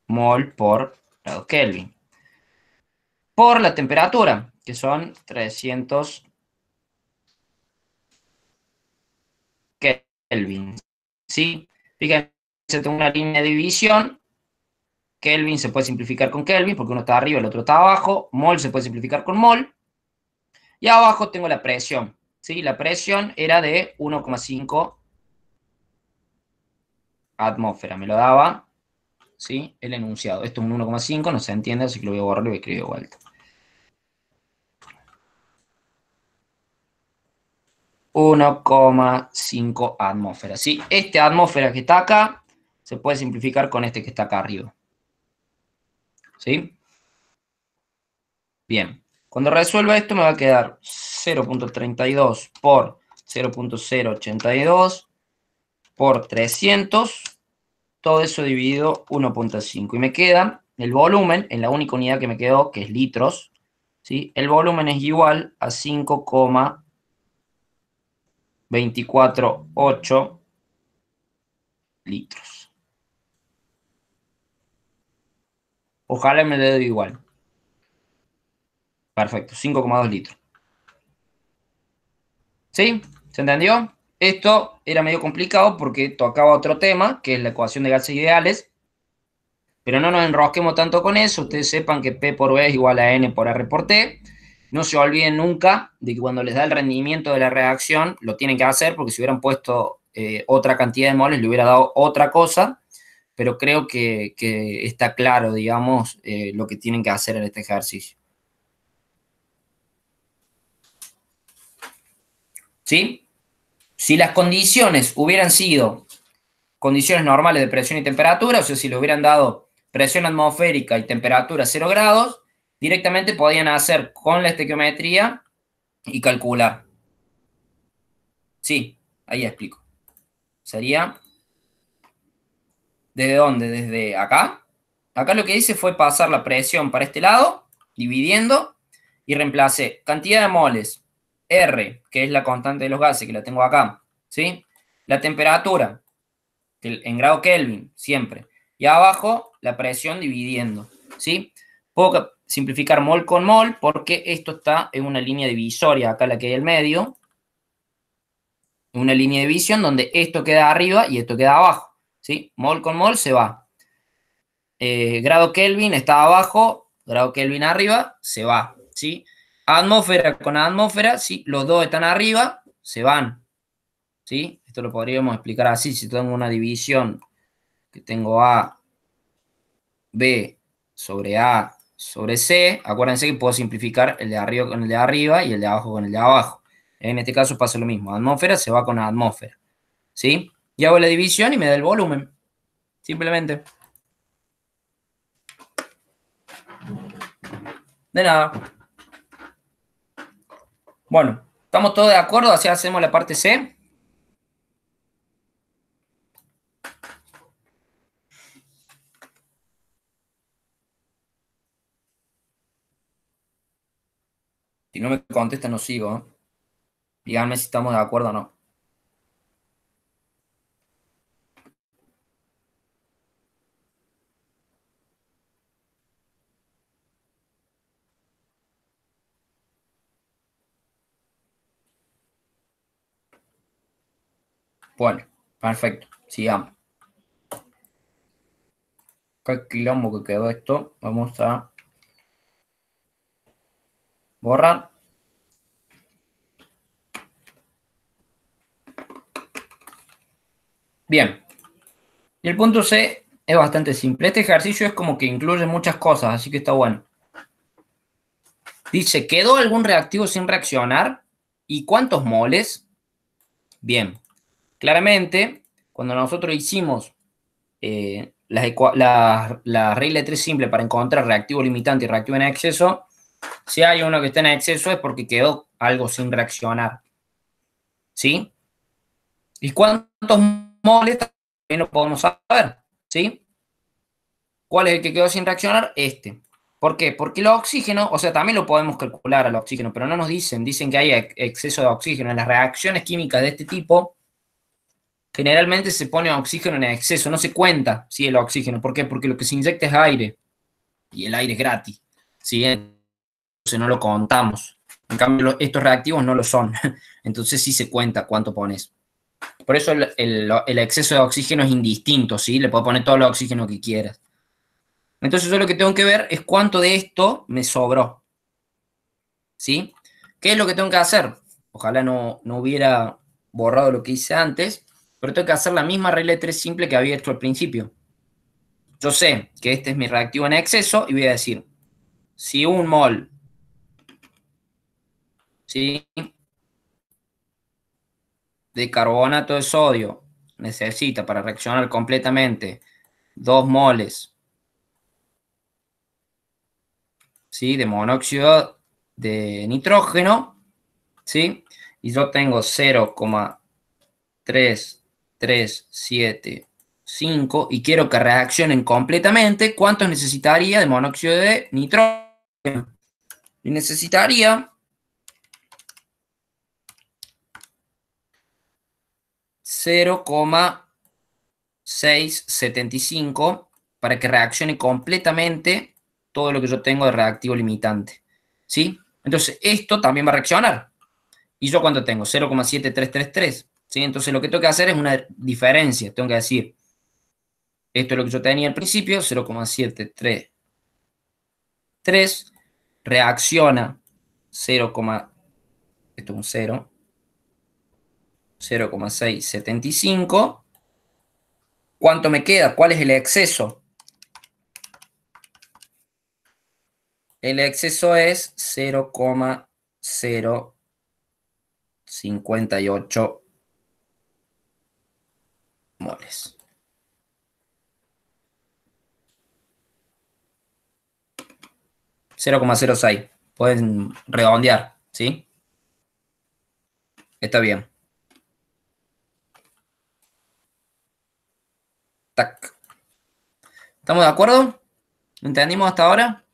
A: mol por Kelvin. Por la temperatura, que son 300 Kelvin. ¿sí? Fíjense, tengo una línea de división. Kelvin se puede simplificar con Kelvin porque uno está arriba, y el otro está abajo. Mol se puede simplificar con mol. Y abajo tengo la presión. ¿sí? La presión era de 1,5 atmósfera. Me lo daba ¿sí? el enunciado. Esto es un 1,5, no se entiende, así que lo voy a borrar y lo voy a escribir de vuelta. 1,5 atmósferas. ¿sí? Este atmósfera que está acá se puede simplificar con este que está acá arriba. ¿Sí? Bien. Cuando resuelva esto me va a quedar 0.32 por 0.082 por 300. Todo eso dividido 1.5. Y me queda el volumen, en la única unidad que me quedó, que es litros. ¿sí? El volumen es igual a 5, 24,8 litros. Ojalá me le dé igual. Perfecto, 5,2 litros. ¿Sí? ¿Se entendió? Esto era medio complicado porque tocaba otro tema, que es la ecuación de gases ideales. Pero no nos enrosquemos tanto con eso. Ustedes sepan que P por B es igual a N por R por T. No se olviden nunca de que cuando les da el rendimiento de la reacción, lo tienen que hacer porque si hubieran puesto eh, otra cantidad de moles, le hubiera dado otra cosa, pero creo que, está claro, digamos, eh, lo que tienen que hacer en este ejercicio. ¿Sí? Si las condiciones hubieran sido condiciones normales de presión y temperatura, o sea, si le hubieran dado presión atmosférica y temperatura a 0 grados, Directamente podían hacer con la estequiometría y calcular. Sí, ahí explico. Sería, ¿desde dónde? Desde acá. Acá lo que hice fue pasar la presión para este lado, dividiendo, y reemplacé cantidad de moles, R, que es la constante de los gases, que la tengo acá, ¿sí? La temperatura, en grado Kelvin, siempre. Y abajo, la presión dividiendo, ¿sí? Puedo simplificar mol con mol porque esto está en una línea divisoria, acá la que hay el medio, una línea de división donde esto queda arriba y esto queda abajo, ¿sí? Mol con mol se va. Eh, grado Kelvin está abajo, grado Kelvin arriba, se va, ¿sí? Atmósfera con atmósfera, ¿sí? Los dos están arriba, se van, ¿sí? Esto lo podríamos explicar así, si tengo una división que tengo A, B sobre A sobre C. Acuérdense que puedo simplificar el de arriba con el de arriba y el de abajo con el de abajo. En este caso pasa lo mismo. Atmósfera se va con atmósfera. ¿Sí? Y hago la división y me da el volumen. Simplemente. De nada. Bueno, ¿estamos todos de acuerdo? Así hacemos la parte C. Si no me contestan, no sigo. Díganme si estamos de acuerdo o no. Bueno, perfecto, sigamos. Qué que quedó esto. Vamos a borrar. Bien. Y el punto C es bastante simple. Este ejercicio es como que incluye muchas cosas, así que está bueno. Dice, ¿quedó algún reactivo sin reaccionar? ¿Y cuántos moles? Bien. Claramente, cuando nosotros hicimos eh, la, regla de tres simple para encontrar reactivo limitante y reactivo en exceso, si hay uno que está en exceso es porque quedó algo sin reaccionar. ¿Sí? ¿Y cuántos moles también lo podemos saber? ¿Sí? ¿Cuál es el que quedó sin reaccionar? Este. ¿Por qué? Porque el oxígeno, o sea, también lo podemos calcular al oxígeno, pero no nos dicen, dicen que hay exceso de oxígeno. En las reacciones químicas de este tipo, generalmente se pone oxígeno en exceso, no se cuenta si el oxígeno. ¿Por qué? Porque lo que se inyecta es aire y el aire es gratis. ¿sí? entonces no lo contamos. En cambio, estos reactivos no lo son. [laughs] Entonces sí se cuenta cuánto pones. Por eso el, exceso de oxígeno es indistinto, ¿sí? Le puedo poner todo el oxígeno que quieras. Entonces yo lo que tengo que ver es cuánto de esto me sobró. ¿Sí? ¿Qué es lo que tengo que hacer? Ojalá no, no hubiera borrado lo que hice antes, pero tengo que hacer la misma regla de tres simple que había hecho al principio. Yo sé que este es mi reactivo en exceso y voy a decir, si un mol ¿sí? de carbonato de sodio necesita para reaccionar completamente 2 moles ¿sí? de monóxido de nitrógeno, ¿sí? y yo tengo 0,3375 y quiero que reaccionen completamente, ¿Cuánto necesitaría de monóxido de nitrógeno? necesitaría 0,675 para que reaccione completamente todo lo que yo tengo de reactivo limitante. ¿Sí? Entonces, esto también va a reaccionar. ¿Y yo cuánto tengo? 0,7333. ¿Sí? Entonces, lo que tengo que hacer es una diferencia. Tengo que decir, esto es lo que yo tenía al principio, 0,733. Reacciona 0, esto es un 0, 0,675. ¿Cuánto me queda? ¿Cuál es el exceso? El exceso es 0,058 moles. ¿0,06? Pueden redondear, ¿sí? Está bien. ¿Estamos de acuerdo? ¿Entendimos hasta ahora?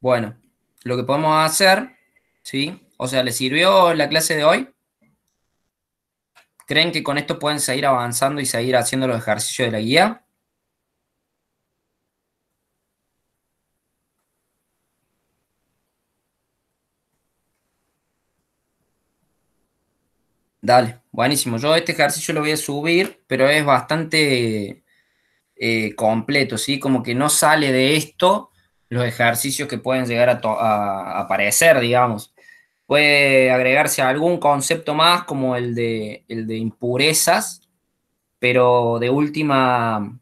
A: Bueno, lo que podemos hacer, ¿sí? O sea, ¿le sirvió la clase de hoy? ¿Creen que con esto pueden seguir avanzando y seguir haciendo los ejercicios de la guía? Dale, buenísimo. Yo este ejercicio lo voy a subir, pero es bastante eh, completo, ¿sí? Como que no sale de esto los ejercicios que pueden llegar a aparecer, digamos. Puede agregarse algún concepto más como el de, el de impurezas, pero de última,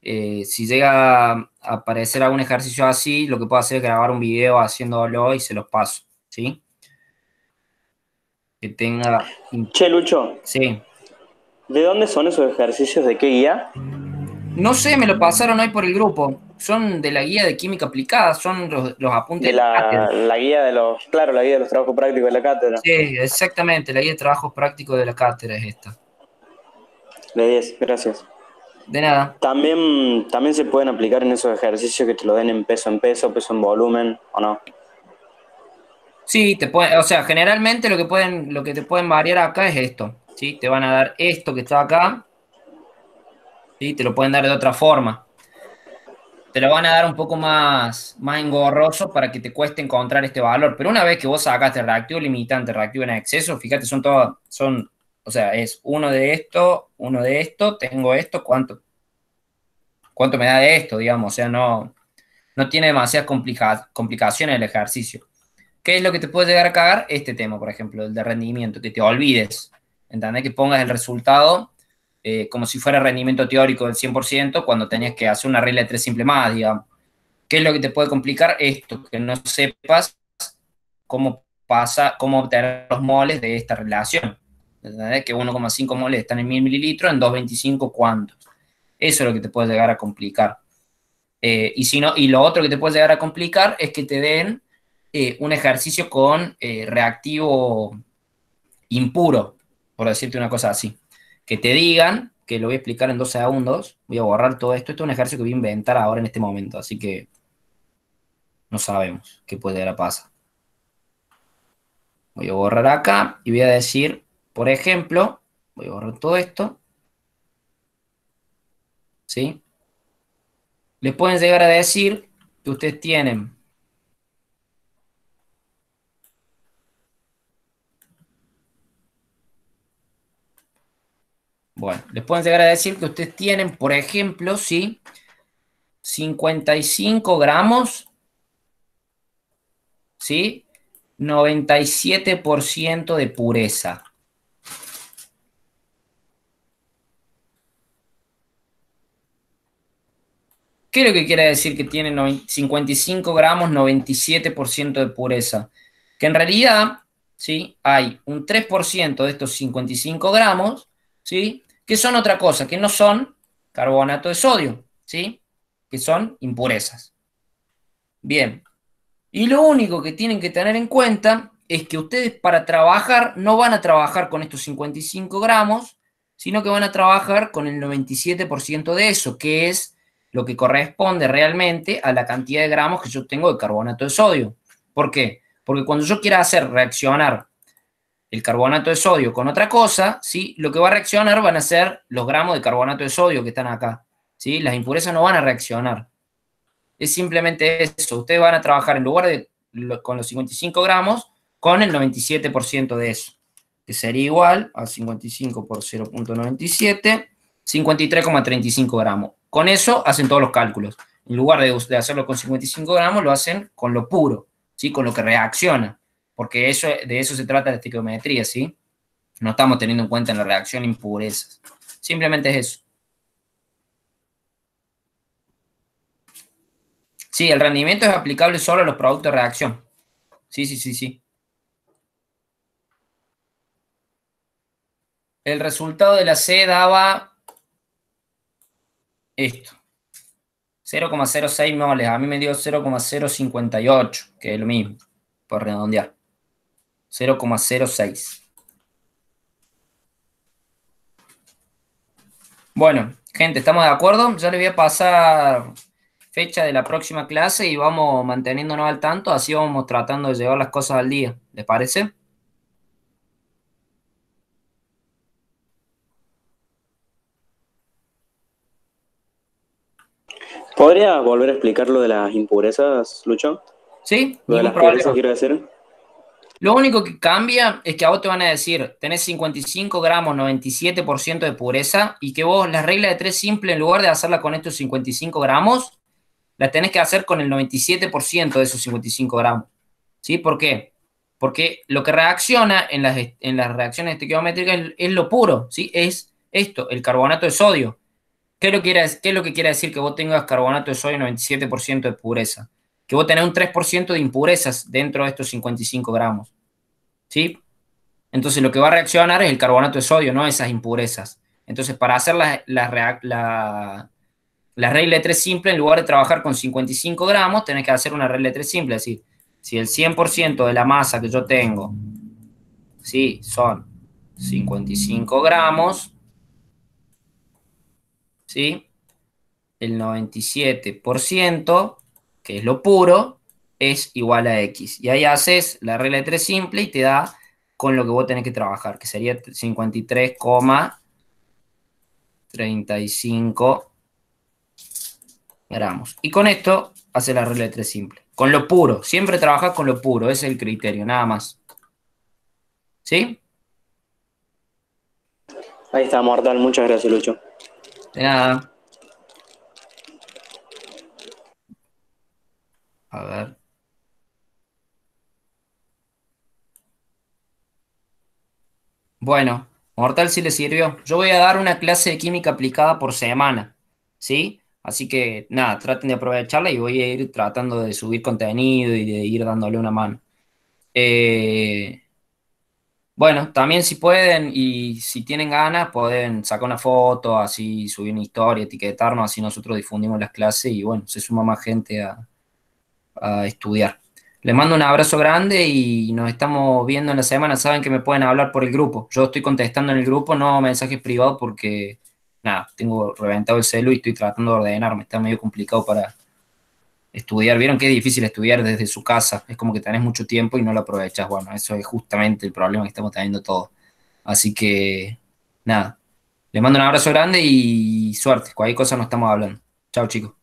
A: eh, si llega a aparecer algún ejercicio así, lo que puedo hacer es grabar un video haciéndolo y se los paso, ¿sí? Que tenga... Che, Lucho. Sí. ¿De dónde son esos ejercicios? ¿De qué guía? No sé, me lo pasaron hoy por el grupo son de la guía de química aplicada, son los, apuntes de la, guía de los, claro, la guía de los trabajos prácticos de la cátedra. Sí, exactamente, la guía de trabajos prácticos de la cátedra es esta. De gracias. De nada. También, también se pueden aplicar en esos ejercicios que te lo den en peso en peso, peso en volumen, ¿o no? Sí, te puede, o sea, generalmente lo que pueden, lo que te pueden variar acá es esto. ¿sí? Te van a dar esto que está acá. y Te lo pueden dar de otra forma te lo van a dar un poco más, más engorroso para que te cueste encontrar este valor. Pero una vez que vos sacaste reactivo limitante, reactivo en exceso, fíjate, son todos, son, o sea, es uno de esto, uno de esto, tengo esto, ¿cuánto? ¿Cuánto me da de esto, digamos? O sea, no, no tiene demasiadas complicaciones el ejercicio. ¿Qué es lo que te puede llegar a cagar? Este tema, por ejemplo, el de rendimiento, que te olvides, ¿entendés? Que pongas el resultado eh, como si fuera rendimiento teórico del 100% cuando tenías que hacer una regla de tres simple más, digamos. ¿Qué es lo que te puede complicar? Esto, que no sepas cómo pasa, cómo obtener los moles de esta relación. Que 1,5 moles están en 1000 mililitros, en 2,25 cuántos. Eso es lo que te puede llegar a complicar. Eh, y, si y lo otro que te puede llegar a complicar es que te den eh, un ejercicio con reactivo impuro, por decirte una cosa así que te digan, que lo voy a explicar en dos segundos, voy a borrar todo esto, esto es un ejercicio que voy a inventar ahora en este momento, así que no sabemos qué puede dar a pasar. Voy a borrar acá y voy a decir, por ejemplo, voy a borrar todo esto, ¿sí? Les pueden llegar a decir que ustedes tienen Bueno, les pueden llegar a decir que ustedes tienen, por ejemplo, ¿sí? 55 gramos, ¿sí? 97% de pureza. ¿Qué es lo que quiere decir que tienen 55 gramos, 97% de pureza? Que en realidad, ¿sí? Hay un 3% de estos 55 gramos, ¿sí? que son otra cosa, que no son carbonato de sodio, ¿sí? Que son impurezas. Bien. Y lo único que tienen que tener en cuenta es que ustedes para trabajar no van a trabajar con estos 55 gramos, sino que van a trabajar con el 97% de eso, que es lo que corresponde realmente a la cantidad de gramos que yo tengo de carbonato de sodio. ¿Por qué? Porque cuando yo quiera hacer reaccionar el carbonato de sodio con otra cosa, ¿sí? lo que va a reaccionar van a ser los gramos de carbonato de sodio que están acá. ¿sí? Las impurezas no van a reaccionar. Es simplemente eso. Ustedes van a trabajar en lugar de con los 55 gramos, con el 97% de eso, que sería igual a 55 por 0.97, 53,35 gramos. Con eso hacen todos los cálculos. En lugar de, hacerlo con 55 gramos, lo hacen con lo puro, ¿sí? con lo que reacciona porque eso, de eso se trata la estequiometría, ¿sí? No estamos teniendo en cuenta en la reacción impurezas. Simplemente es eso. Sí, el rendimiento es aplicable solo a los productos de reacción. Sí, sí, sí, sí. El resultado de la C daba esto. 0,06 moles. A mí me dio 0,058, que es lo mismo, por redondear. 0,06. Bueno, gente, ¿estamos de acuerdo? Ya le voy a pasar fecha de la próxima clase y vamos manteniéndonos al tanto, así vamos tratando de llevar las cosas al día. ¿Les parece? ¿Podría volver a explicar lo de las impurezas, Lucho? Sí, lo de las impurezas, quiero decir. Lo único que cambia es que a vos te van a decir, tenés 55 gramos, 97% de pureza, y que vos la regla de tres simple, en lugar de hacerla con estos 55 gramos, la tenés que hacer con el 97% de esos 55 gramos. ¿Sí? ¿Por qué? Porque lo que reacciona en las, en las reacciones estequiométricas es, lo puro, ¿sí? Es esto, el carbonato de sodio. ¿Qué, lo ¿Qué es lo que quiere decir que vos tengas carbonato de sodio 97% de pureza? que a tener un 3% de impurezas dentro de estos 55 gramos. ¿Sí? Entonces lo que va a reaccionar es el carbonato de sodio, no esas impurezas. Entonces para hacer la, la, la, regla de 3 simple, en lugar de trabajar con 55 gramos, tenés que hacer una regla de 3 simple. Es decir, si el 100% de la masa que yo tengo, ¿sí? Son 55 gramos, ¿sí? El 97% que es lo puro, es igual a X. Y ahí haces la regla de 3 simple y te da con lo que vos tenés que trabajar, que sería 53,35 gramos. Y con esto haces la regla de 3 simple. Con lo puro, siempre trabajas con lo puro, es el criterio, nada más. ¿Sí? Ahí está, Mortal. Muchas gracias, Lucho. De nada. A ver. Bueno, Mortal sí le sirvió. Yo voy a dar una clase de química aplicada por semana, ¿sí? Así que nada, traten de aprovecharla y voy a ir tratando de subir contenido y de ir dándole una mano. Eh, bueno, también si pueden y si tienen ganas, pueden sacar una foto, así subir una historia, etiquetarnos, así nosotros difundimos las clases y bueno, se suma más gente a, a estudiar. Les mando un abrazo grande y nos estamos viendo en la semana. Saben que me pueden hablar por el grupo. Yo estoy contestando en el grupo, no mensajes privados porque, nada, tengo reventado el celu y estoy tratando de ordenarme. Está medio complicado para estudiar. Vieron que es difícil estudiar desde su casa. Es como que tenés mucho tiempo y no lo aprovechas. Bueno, eso es justamente el problema que estamos teniendo todos. Así que, nada, les mando un abrazo grande y suerte. Cualquier cosa nos estamos hablando. Chao, chicos.